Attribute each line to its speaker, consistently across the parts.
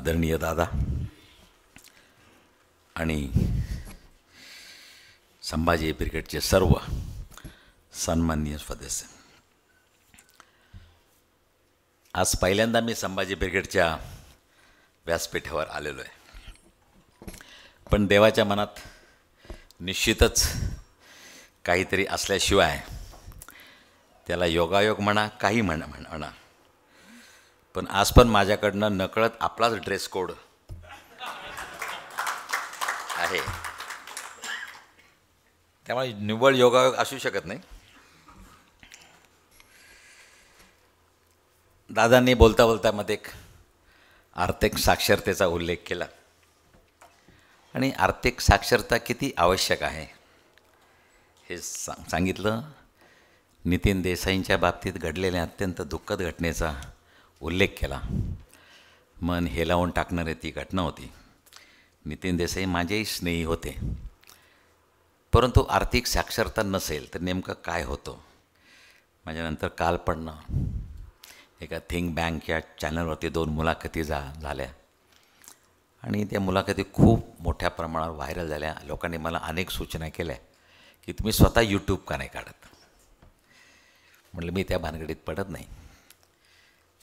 Speaker 1: आदरणीय दादा आणि संभाजी ब्रिगेडचे सर्व सन्माननीय सदस्य आज पहिल्यांदा मी संभाजी ब्रिगेडच्या व्यासपीठावर आलेलो आहे पण देवाच्या मनात निश्चितच काहीतरी असल्याशिवाय त्याला योगायोग म्हणा काही म्हणा म्हणा पण आज पण माझ्याकडनं नकळत आपलाच ड्रेस कोड आहे त्यामुळे निव्वळ योगा असू शकत नाही दादांनी बोलता बोलता मध्ये एक आर्थिक साक्षरतेचा उल्लेख केला आणि आर्थिक साक्षरता किती आवश्यक आहे हे सांगितलं नितीन देसाईंच्या बाबतीत घडलेल्या अत्यंत दुःखद घटनेचा उल्लेख केला मन लावून टाकणारी ती घटना होती नितीन देसाई माझेही स्नेही होते परंतु आर्थिक साक्षरता नसेल तर नेमकं काय होतं माझ्यानंतर काल पडणं एका थिंक बँक या चॅनलवरती दोन मुलाखती जा झाल्या आणि त्या मुलाखती खूप मोठ्या प्रमाणावर व्हायरल झाल्या लोकांनी मला अनेक सूचना केल्या की तुम्ही स्वतः यूट्यूब का नाही काढत म्हटलं मी त्या भानगडीत पडत नाही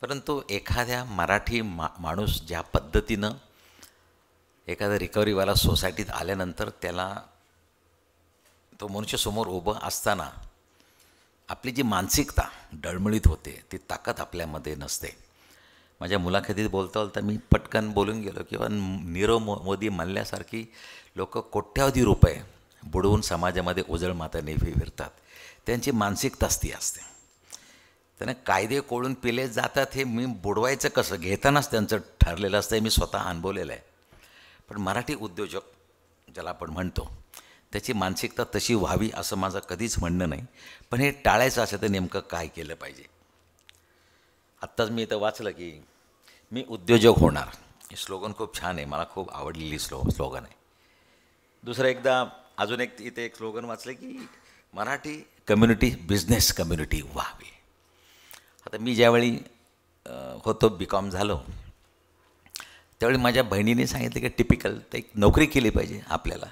Speaker 1: परंतु एखाद्या मराठी मा माणूस ज्या पद्धतीनं एखाद्या रिकव्हरीवाला सोसायटीत आल्यानंतर त्याला तो मनुष्य समोर उभं असताना आपली जी मानसिकता डळमळीत होते ती ताकद आपल्यामध्ये नसते माझ्या मुलाखतीत बोलता बोलता मी पटकन बोलून गेलो किंवा नीरव मो मोदी म्हणल्यासारखी लोक कोट्यावधी रुपये बुडवून समाजामध्ये उजळ माता फिरतात त्यांची मानसिकता ती असते त्याने कायदे कोळून पिले जातात हे मी बुडवायचं कसं घेतानाच त्यांचं ठरलेलं असतं हे मी स्वतः अनुभवलेलं आहे पण मराठी उद्योजक ज्याला आपण म्हणतो त्याची मानसिकता तशी व्हावी असं माझं कधीच म्हणणं नाही पण हे टाळायचं असं तर नेमकं काय केलं पाहिजे आत्ताच मी इथं वाचलं की मी उद्योजक होणार हे स्लोगन खूप छान आहे मला खूप आवडलेली स्लो स्लोगन आहे दुसरं एकदा अजून एक इथे एक स्लोगन वाचलं की मराठी कम्युनिटी बिझनेस कम्युनिटी व्हावी आता मी ज्यावेळी होतो बी कॉम झालो त्यावेळी माझ्या बहिणीने सांगितलं की टिपिकल तर एक नोकरी केली पाहिजे आपल्याला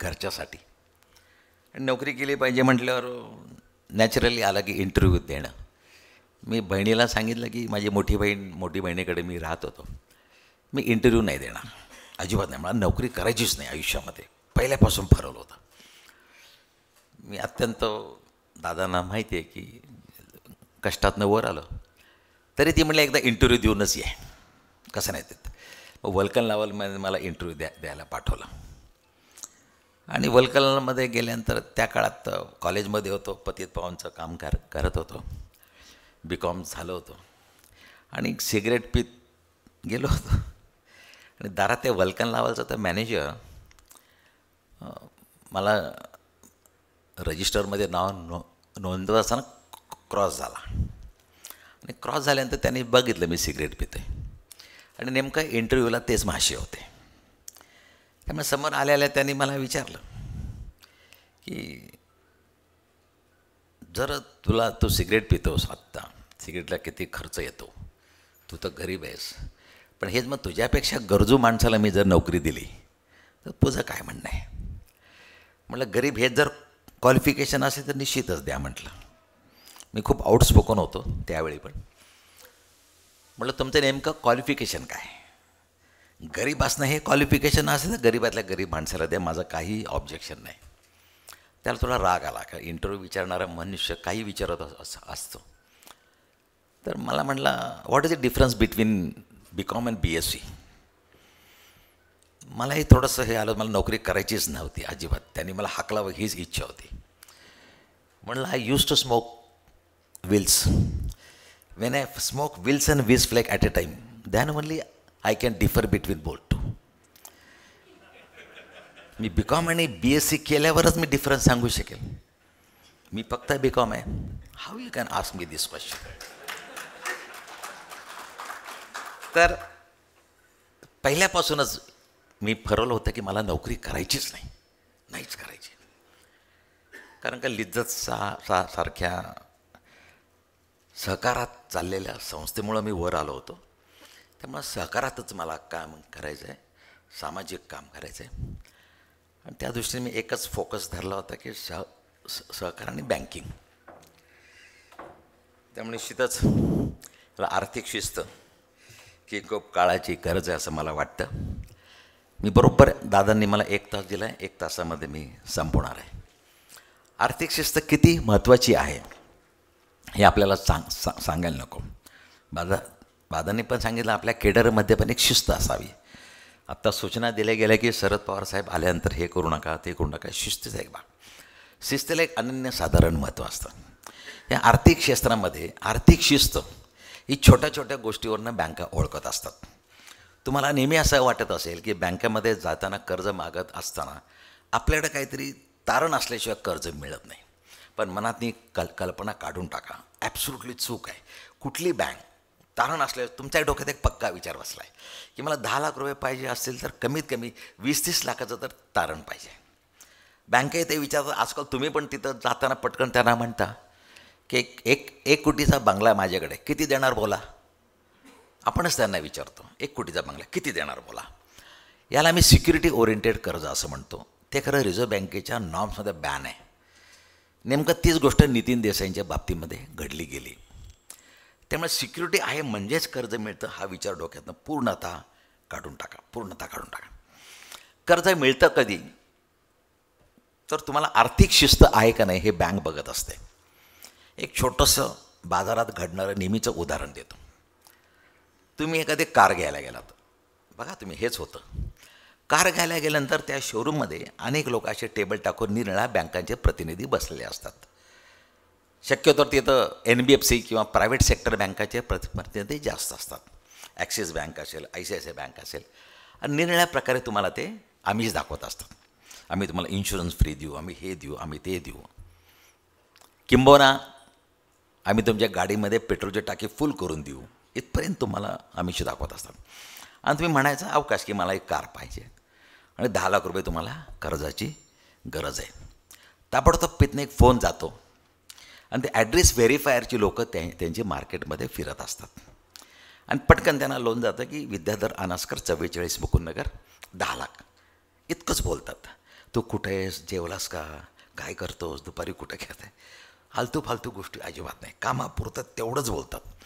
Speaker 1: घरच्यासाठी नोकरी केली पाहिजे म्हटल्यावर नॅचरली आलं की इंटरव्ह्यू देणं मी बहिणीला सांगितलं की माझी मोठी बहीण मोठी बहिणीकडे मी राहत होतो मी इंटरव्ह्यू नाही देणार अजिबात नाही मला नोकरी करायचीच नाही आयुष्यामध्ये पहिल्यापासून फरवलं होतं मी अत्यंत दादांना माहिती आहे की कष्टातनं वर आलं तरी ती म्हटलं एकदा इंटरव्ह्यू देऊनच ये कसं नाही देत मग वल्कन नावलमध्ये मला इंटरव्ह्यू द्या द्यायला पाठवलं आणि वल्कलमध्ये गेल्यानंतर त्या काळात कॉलेजमध्ये होतो पतित पाहूनचं काम कर करत होतो बी कॉम झालं होतं आणि सिगरेट पीत गेलो होतो आणि दारात त्या वल्कन लावायचं तर मॅनेजर मला रजिस्टरमध्ये नाव नो नोंदवत असताना क्रॉस झाला आणि क्रॉस झाल्यानंतर त्यांनी बघितलं मी सिगरेट पिते आणि नेमका इंटरव्ह्यूला तेच महाशय होते त्यामुळे समोर आल्या त्यांनी मला विचारलं की जर तुला तू सिगरेट पितोस आत्ता सिगरेटला किती खर्च येतो तू तर गरीब आहेस पण हेच मग तुझ्यापेक्षा गरजू माणसाला मी जर नोकरी दिली तर तुझं काय म्हणणं आहे म्हटलं गरीब हे जर क्वालिफिकेशन असेल तर निश्चितच द्या म्हटलं मी खूप आउटस्पोकन होतो त्यावेळी पण म्हटलं तुमचं नेमकं क्वालिफिकेशन काय गरीब असणं हे क्वालिफिकेशन असेल तर गरीबातल्या गरीब माणसाला द्या माझं काही ऑब्जेक्शन नाही त्याला थोडा राग आला का इंटरव्ह्यू विचारणारा मनुष्य काही विचारत असं असतो तर मला म्हटलं what is the difference between B com and B S C मलाही थोडंसं हे आलं मला नोकरी करायचीच नव्हती अजिबात त्यांनी मला हाकलावं हीच इच्छा होती म्हणलं I use to smoke wills. When I smoke wills and whiz flake at a time, then only I can differ between both. मी बी कॉम आणि बी एस सी केल्यावरच मी डिफरन्स सांगू शकेल मी फक्त बी कॉम आहे how you can ask me this question तर पहिल्यापासूनच मी ठरवलं होतं की मला नोकरी करायचीच नाही नाहीच करायची कारण का लिज्जत सा सारख्या सहकारात चाललेल्या संस्थेमुळं मी वर आलो होतो त्यामुळं सहकारातच मला काम करायचं आहे सामाजिक काम करायचं आहे आणि त्या दृष्टीने मी एकच फोकस धरला होता की सह सहकार आणि बँकिंग त्यामुळे निश्चितच आर्थिक शिस्त की खूप काळाची गरज आहे असं मला वाटतं मी बरोबर दादांनी मला एक तास दिला आहे एक तासामध्ये मी संपवणार आहे आर्थिक शिस्त किती महत्त्वाची आहे हे आपल्याला सांग सा सांगायला नको बादा बादांनी पण सांगितलं आपल्या केडरमध्ये पण एक शिस्त असावी आत्ता सूचना दिल्या गेल्या की शरद पवार साहेब आल्यानंतर हे करू नका ते करू नका शिस्तीचा एक बा शिस्तीला एक अनन्य साधारण महत्त्व असतं या आर्थिक क्षेत्रामध्ये आर्थिक शिस्त ही छोट्या छोट्या गोष्टीवरनं बँका ओळखत असतात तुम्हाला नेहमी असं वाटत असेल की बँकेमध्ये जाताना कर्ज मागत असताना आपल्याकडे काहीतरी तारण असल्याशिवाय कर्ज मिळत नाही पण मनातनी कल कल्पना काढून टाका ॲप्सुटली चूक आहे कुठली बँक तारण असल्या तुमच्या डोक्यात एक पक्का विचार बसला आहे की मला दहा लाख रुपये पाहिजे असतील तर कमीत कमी वीस तीस लाखाचं तर तारण पाहिजे बँकेत ते विचारतात आजकाल तुम्ही पण तिथं जाताना पटकन त्यांना म्हणता की एक एक एक कोटीचा बंगला माझ्याकडे किती देणार बोला आपणच त्यांना विचारतो एक कोटीचा बंगला किती देणार बोला याला मी सिक्युरिटी ओरिएंटेड कर्ज असं म्हणतो ते खरं रिझर्व्ह बँकेच्या नॉर्म्समध्ये बॅन आहे नेमकं तीच गोष्ट नितीन देसाईंच्या बाबतीमध्ये घडली गेली त्यामुळे सिक्युरिटी आहे म्हणजेच कर्ज मिळतं हा विचार डोक्यातनं पूर्णतः काढून टाका पूर्णतः काढून टाका कर्ज मिळतं कधी तर तुम्हाला आर्थिक शिस्त आहे का नाही हे बँक बघत असते एक छोटंसं बाजारात घडणारं नेहमीचं उदाहरण देतो तुम्ही एखादी कार घ्यायला गेलात बघा तुम्ही हेच होतं कार घ्यायला गेल्यानंतर त्या शोरूममध्ये अनेक लोक असे टेबल टाकून निरळा बँकांचे प्रतिनिधी बसलेले असतात शक्यतो तिथं एन बी एफ सी किंवा प्रायव्हेट सेक्टर बँकाचे प्रतिनिधी जास्त असतात ॲक्सिस बँक असेल I C I C I bank असेल आणि निरनिळ्या प्रकारे तुम्हाला ते आम्हीच दाखवत असतात आम्ही तुम्हाला इन्शुरन्स फ्री देऊ आम्ही हे देऊ आम्ही ते देऊ किंबोना आम्ही तुमच्या गाडीमध्ये पेट्रोलचे टाकी फुल करून देऊ इथपर्यंत तुम्हाला आम्हीशी दाखवत असतात आणि तुम्ही म्हणायचा अवकाश की मला एक कार पाहिजे आणि दहा लाख रुपये तुम्हाला कर्जाची गरज आहे ताबडतोब पितने एक फोन जातो आणि ते ॲड्रेस व्हेरीफायरची लोकं त्या त्यांची मार्केटमध्ये फिरत असतात आणि पटकन त्यांना लोन जातं की विद्याधर अनास्कर चव्वेचाळीस मुकुंदनगर दहा लाख इतकंच बोलतात तू कुठे आहेस जेवलास का काय करतोस दुपारी कुठं खेळत आहे फालतू फालतू गोष्टी अजिबात नाही कामापुरतं तेवढंच बोलतात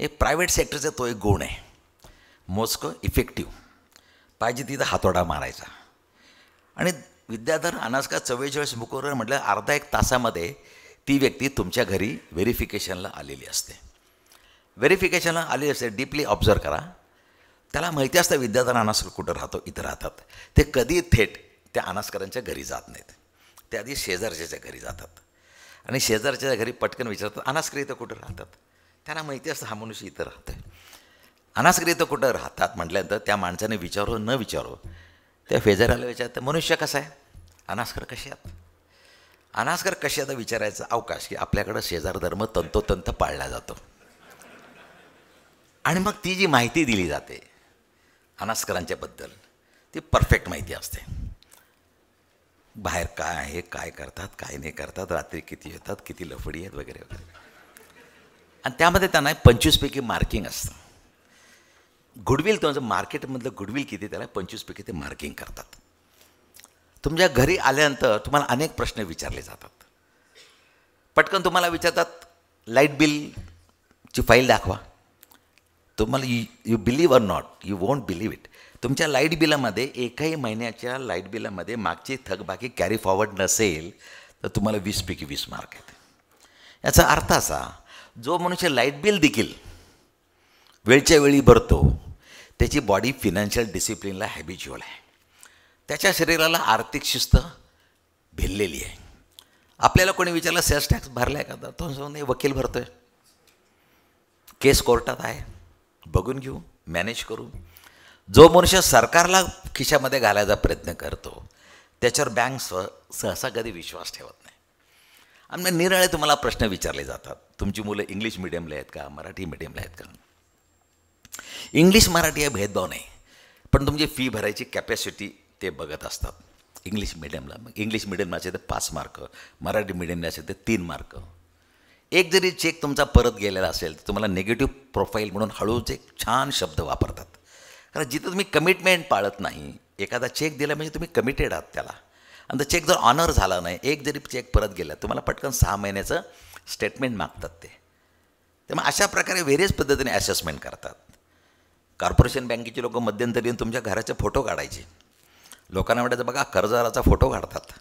Speaker 1: हे प्रायव्हेट सेक्टरचा तो एक गुण आहे मोजकं इफेक्टिव्ह पाहिजे तिथं हातोडा मारायचा आणि विद्याधर अनास्का चव्वेचाळीस मुकोर म्हटलं अर्धा एक तासामध्ये ती व्यक्ती तुमच्या घरी व्हेरिफिकेशनला आलेली असते व्हेरिफिकेशनला आलेली असते डीपली ऑब्झर्व करा त्याला माहिती असतं विद्याधर अनास्कर कुठं राहतो इथं राहतात ते कधी थेट त्या अनास्करांच्या घरी जात नाहीत त्या आधी शेजारच्याच्या घरी जातात आणि शेजारच्या घरी पटकन विचारतात अनास्कर इथं कुठं राहतात त्यांना माहिती असतं हा मनुष्य इथं राहतो आहे अनासकरी तर कुठं राहतात म्हटल्यानंतर त्या माणसाने विचारो न विचारो
Speaker 2: त्या फेजाराला
Speaker 1: तर मनुष्य कसा आहे अनास्कर कसे आहेत अनास्कर कसे आता विचारायचा अवकाश की आपल्याकडं शेजार धर्म तंतोतंत पाळला जातो आणि मग ती जी माहिती दिली जाते अनास्करांच्याबद्दल ती परफेक्ट माहिती असते बाहेर काय आहे काय करतात काय नाही करतात रात्री किती येतात किती लफडी आहेत वगैरे वगैरे आणि त्यामध्ये त्यांना पंचवीसपैकी मार्किंग असतं गुडविल तुमचं मार्केटमधलं गुडविल किती त्याला पैकी ते मार्किंग करतात तुमच्या घरी आल्यानंतर तुम्हाला अनेक प्रश्न विचारले जातात पटकन तुम्हाला विचारतात लाईट बिलची फाईल दाखवा तुम्हाला you you believe or not you won't believe it तुमच्या लाईट बिलामध्ये एकाही महिन्याच्या लाईट बिलामध्ये मागची थकबाकी कॅरी फॉवर्ड नसेल तर तुम्हाला पैकी वीस मार्क येते याचा अर्थ असा जो मनुष्य लाईट बिल देखील वेळच्या वेळी भरतो त्याची बॉडी फिनान्शियल डिसिप्लिनला हॅबिच्युअल आहे त्याच्या शरीराला आर्थिक शिस्त भिल्लेली आहे आपल्याला कोणी विचारलं सेल्स टॅक्स भरला आहे का तो सांगून वकील भरतो आहे केस कोर्टात आहे बघून घेऊ मॅनेज करू जो मनुष्य सरकारला खिशामध्ये घालायचा प्रयत्न करतो त्याच्यावर बँक स्व सहसा कधी विश्वास ठेवत नाही आणि मग निराळे तुम्हाला प्रश्न विचारले जातात तुमची मुलं इंग्लिश मिडियमला आहेत का मराठी मिडियमला आहेत का इंग्लिश मराठी हा भेदभाव नाही पण तुमची फी भरायची कॅपॅसिटी ते बघत असतात इंग्लिश मिडियमला मग इंग्लिश मिडियमला असेल तर पाच मार्क मराठी मिडियमला असेल तर तीन मार्क एक जरी चेक तुमचा परत गेलेला असेल तर तुम्हाला नेगेटिव्ह प्रोफाईल म्हणून हळूच एक छान शब्द वापरतात कारण जिथं तुम्ही कमिटमेंट पाळत नाही एखादा चेक दिला म्हणजे तुम्ही कमिटेड आहात त्याला आणि तो चेक जर ऑनर झाला नाही एक जरी चेक परत गेला तुम्हाला पटकन सहा महिन्याचं स्टेटमेंट मागतात ते त्यामुळे अशा प्रकारे वेरियस पद्धतीने असेसमेंट करतात कॉर्पोरेशन बँकेची लोकं मध्यंतरी तुमच्या घराचे फोटो काढायचे लोकांना वाटायचं बघा कर्जदाराचा फोटो काढतात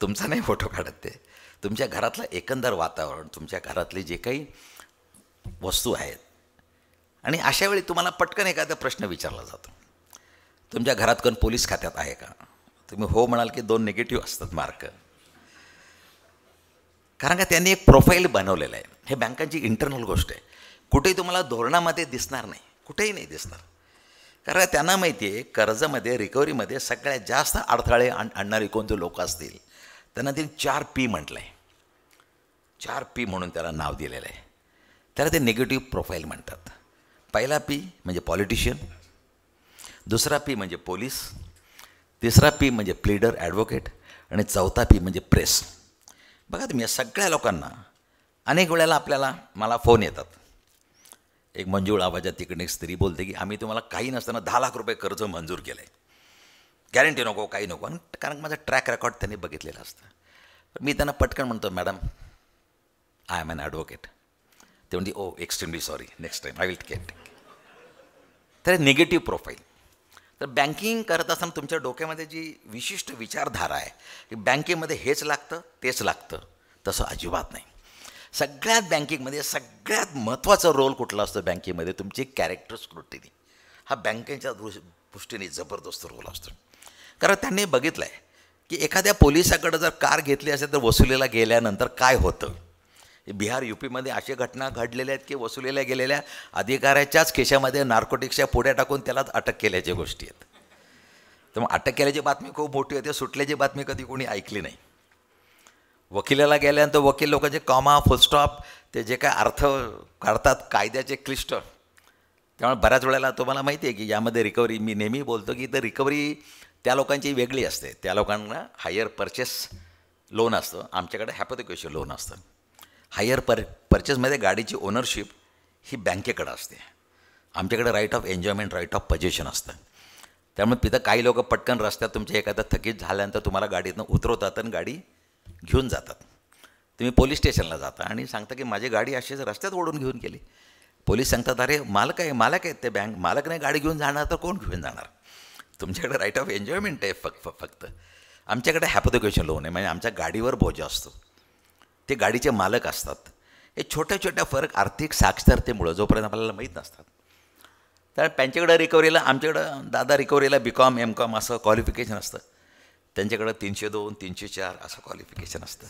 Speaker 1: तुमचा नाही फोटो काढत ते तुमच्या घरातलं एकंदर वातावरण तुमच्या घरातले जे काही वस्तू आहेत आणि अशा वेळी तुम्हाला पटकन एखादा प्रश्न विचारला जातो तुमच्या घरात कोण पोलीस खात्यात आहे का तुम्ही हो म्हणाल की दोन निगेटिव्ह असतात मार्क कारण का त्यांनी एक प्रोफाईल बनवलेलं आहे हे बँकांची इंटरनल गोष्ट आहे कुठेही तुम्हाला धोरणामध्ये दिसणार नाही कुठेही नाही दिसणार कारण त्यांना माहिती आहे कर्जामध्ये रिकव्हरीमध्ये सगळ्यात जास्त अडथळे आण आणणारे कोणते लोक असतील त्यांना ते चार पी म्हटलं आहे चार पी म्हणून त्याला नाव दिलेलं आहे त्याला ते निगेटिव्ह प्रोफाईल म्हणतात पहिला पी म्हणजे पॉलिटिशियन दुसरा पी म्हणजे पोलीस तिसरा पी म्हणजे प्लीडर ॲडव्होकेट आणि चौथा पी म्हणजे प्रेस बघा तुम्ही या सगळ्या लोकांना अनेक वेळेला आपल्याला मला फोन येतात एक मंजूळ आवाजात तिकडे एक स्त्री बोलते की आम्ही तुम्हाला काही नसताना दहा लाख रुपये कर्ज मंजूर केलं आहे गॅरंटी नको काही नको कारण माझा ट्रॅक रेकॉर्ड त्यांनी बघितलेला असतं मी त्यांना पटकन म्हणतो madam I am an advocate ते म्हणजे oh extremely sorry next time I will get तर निगेटिव्ह प्रोफाईल तर बँकिंग करत असताना तुमच्या डोक्यामध्ये जी विशिष्ट विचारधारा आहे की बँकेमध्ये हेच लागतं तेच लागतं तसं अजिबात नाही सगळ्यात बँकिंगमध्ये सगळ्यात महत्त्वाचा रोल कुठला असतो बँकिंगमध्ये तुमची कॅरेक्टर स्क्रुटिनी हा बँकेच्या दृश दृष्टीने जबरदस्त रोल असतो कारण त्यांनी बघितलं आहे की एखाद्या पोलिसाकडं जर कार घेतली असेल तर वसुलीला गेल्यानंतर काय होतं बिहार यू पीमध्ये अशा घटना घडलेल्या आहेत की वसुलीला गेलेल्या अधिकाऱ्याच्याच खिशामध्ये नार्कोटिक्सच्या पुढ्या टाकून त्यालाच अटक केल्याच्या गोष्टी आहेत तर मग अटक केल्याची बातमी खूप मोठी होती सुटल्याची बातमी कधी कोणी ऐकली नाही वकिलाला गेल्यानंतर वकील लोक जे कॉमा फुलस्टॉप ते जे काय अर्थ काढतात कायद्याचे क्लिष्ट त्यामुळे बऱ्याच वेळेला तुम्हाला माहिती आहे की यामध्ये रिकव्हरी मी नेहमी बोलतो की तर रिकव्हरी त्या लोकांची वेगळी असते त्या लोकांना हायर परचेस लोन असतं आमच्याकडे हॅपोथिकेशन लोन असतं हायर पर परचेसमध्ये गाडीची ओनरशिप ही बँकेकडे असते आमच्याकडे right of enjoyment right of possession असतं त्यामुळे तिथं काही लोक पटकन रस्त्यात तुमच्या एखादा थकीत झाल्यानंतर तुम्हाला गाडीतनं उतरवतात आणि गाडी घेऊन जातात तुम्ही पोलीस स्टेशनला जाता आणि सांगता की माझी गाडी अशीच रस्त्यात ओढून घेऊन गेली पोलीस सांगतात अरे मालक आहे मालक आहेत ते बँक मालक नाही गाडी घेऊन जाणार तर कोण घेऊन जाणार तुमच्याकडे राईट ऑफ एन्जॉयमेंट आहे फक्त फक्त आमच्याकडे हॅपोथेकेशन लोन आहे म्हणजे आमच्या गाडीवर बोजा असतो ते गाडीचे मालक असतात हे छोट्या छोट्या फरक आर्थिक साक्षरतेमुळं जोपर्यंत आपल्याला माहीत नसतात तर त्यांच्याकडं रिकव्हरीला आमच्याकडं दादा रिकव्हरीला बी कॉम एम कॉम असं क्वालिफिकेशन असतं त्यांच्याकडं तीनशे दोन तीनशे चार असं क्वालिफिकेशन असतं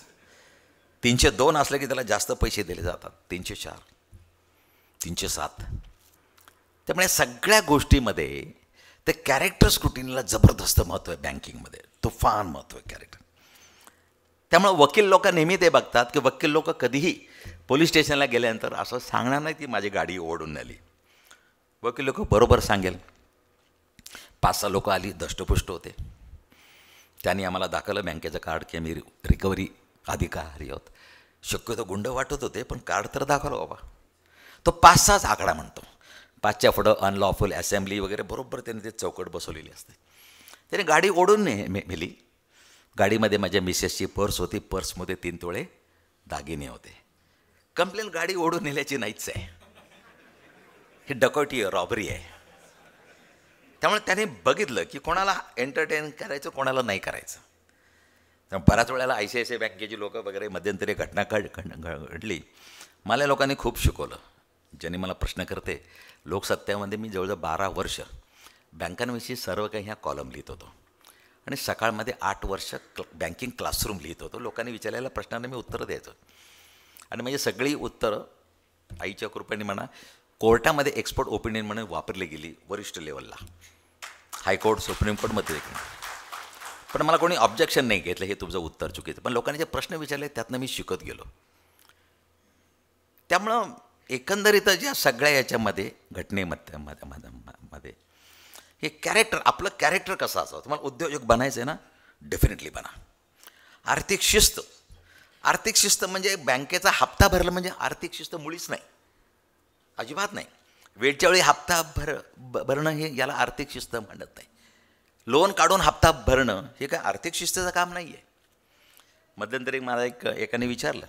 Speaker 1: तीनशे दोन असलं की त्याला जास्त पैसे दिले जातात तीनशे चार तीनशे सात त्यामुळे सगळ्या गोष्टीमध्ये ते कॅरेक्टर स्क्रुटिनीला जबरदस्त महत्त्व आहे बँकिंगमध्ये तो फार महत्त्व आहे कॅरेक्टर त्यामुळं वकील लोक नेहमी ते बघतात की वकील लोक कधीही पोलीस स्टेशनला गेल्यानंतर असं सांगणार नाही की माझी गाडी ओढून आली वकील लोक बरोबर सांगेल पाच सहा लोकं आली दष्टपुष्ट होते त्यांनी आम्हाला दाखवलं बँकेचं कार्ड की आम्ही रिकव्हरी अधिकारी आहोत शक्यतो गुंड वाटत होते पण कार्ड तर दाखवलं बाबा तो पाच सहाच आकडा म्हणतो पाचच्या पुढं अनलॉफुल असेंब्ली वगैरे बरोबर त्यांनी ते चौकट बसवलेली असते त्याने गाडी ओढून ने मेली गाडीमध्ये माझ्या मिसेसची पर्स होती पर्समध्ये तीन तोळे दागिने होते कंप्लेन गाडी ओढून नेल्याची नाहीच आहे ही डकोटी रॉबरी आहे त्यामुळे त्याने बघितलं की कोणाला एंटरटेन करायचं कोणाला नाही करायचं बऱ्याच वेळेला I C I C I बँकेची लोकं वगैरे मध्यंतरी घटना घड घडली मला लोकांनी खूप शिकवलं ज्यांनी मला प्रश्न करते लोकसत्त्यामध्ये मी जवळजवळ बारा वर्ष बँकांविषयी सर्व काही ह्या कॉलम लिहित होतो आणि सकाळमध्ये आठ वर्ष क्ल बँकिंग क्लासरूम लिहित होतो लोकांनी विचारलेल्या प्रश्नांना मी उत्तरं द्यायचो आणि म्हणजे सगळी उत्तरं आईच्या कृपेने म्हणा कोर्टामध्ये एक्सपर्ट ओपिनियन म्हणून वापरली गेली वरिष्ठ लेवलला हायकोर्ट सुप्रीम कोर्टमध्ये देखील पण मला कोणी ऑब्जेक्शन नाही घेतलं हे तुमचं उत्तर चुकीचं पण लोकांनी जे प्रश्न विचारले त्यातनं मी शिकत गेलो त्यामुळं एकंदरीत ज्या सगळ्या याच्यामध्ये घटनेमध्ये मध्ये हे कॅरेक्टर आपलं कॅरेक्टर कसं असावं तुम्हाला उद्योजक बनायचं आहे ना डेफिनेटली बना आर्थिक शिस्त आर्थिक शिस्त म्हणजे बँकेचा हप्ता भरला म्हणजे आर्थिक शिस्त मुळीच नाही अजिबात नाही वेळच्या वेळी हप्ता भर भरणं हे याला आर्थिक शिस्त म्हणत नाही लोन काढून हप्ता भरणं हे काय आर्थिक शिस्तीचं काम नाही आहे मध्यंतरी मला एक एकाने विचारलं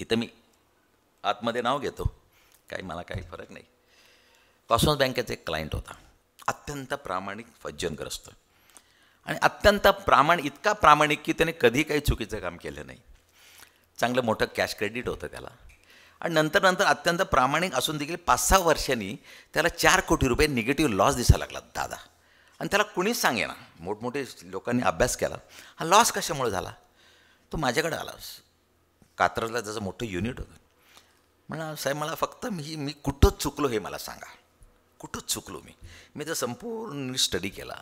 Speaker 1: इथं मी आतमध्ये नाव घेतो काही मला काही फरक नाही कॉस्मॉस बँकेचा एक क्लायंट होता अत्यंत प्रामाणिक फज्जनग्रस्त आणि अत्यंत प्रामाण इतका प्रामाणिक की त्याने कधी काही चुकीचं काम केलं नाही चांगलं मोठं कॅश क्रेडिट होतं त्याला आणि नंतर नंतर अत्यंत प्रामाणिक असून देखील पाच सहा वर्षांनी त्याला चार कोटी रुपये निगेटिव्ह लॉस दिसायला लागला दादा आणि त्याला कुणीच सांगे ना मोठमोठे लोकांनी अभ्यास केला हा लॉस कशामुळे झाला तो माझ्याकडे आला कात्रजला त्याचं मोठं युनिट होतं म्हणा साहेब मला फक्त मी मी कुठंच चुकलो हे मला सांगा कुठंच चुकलो मी मी तर संपूर्ण स्टडी केला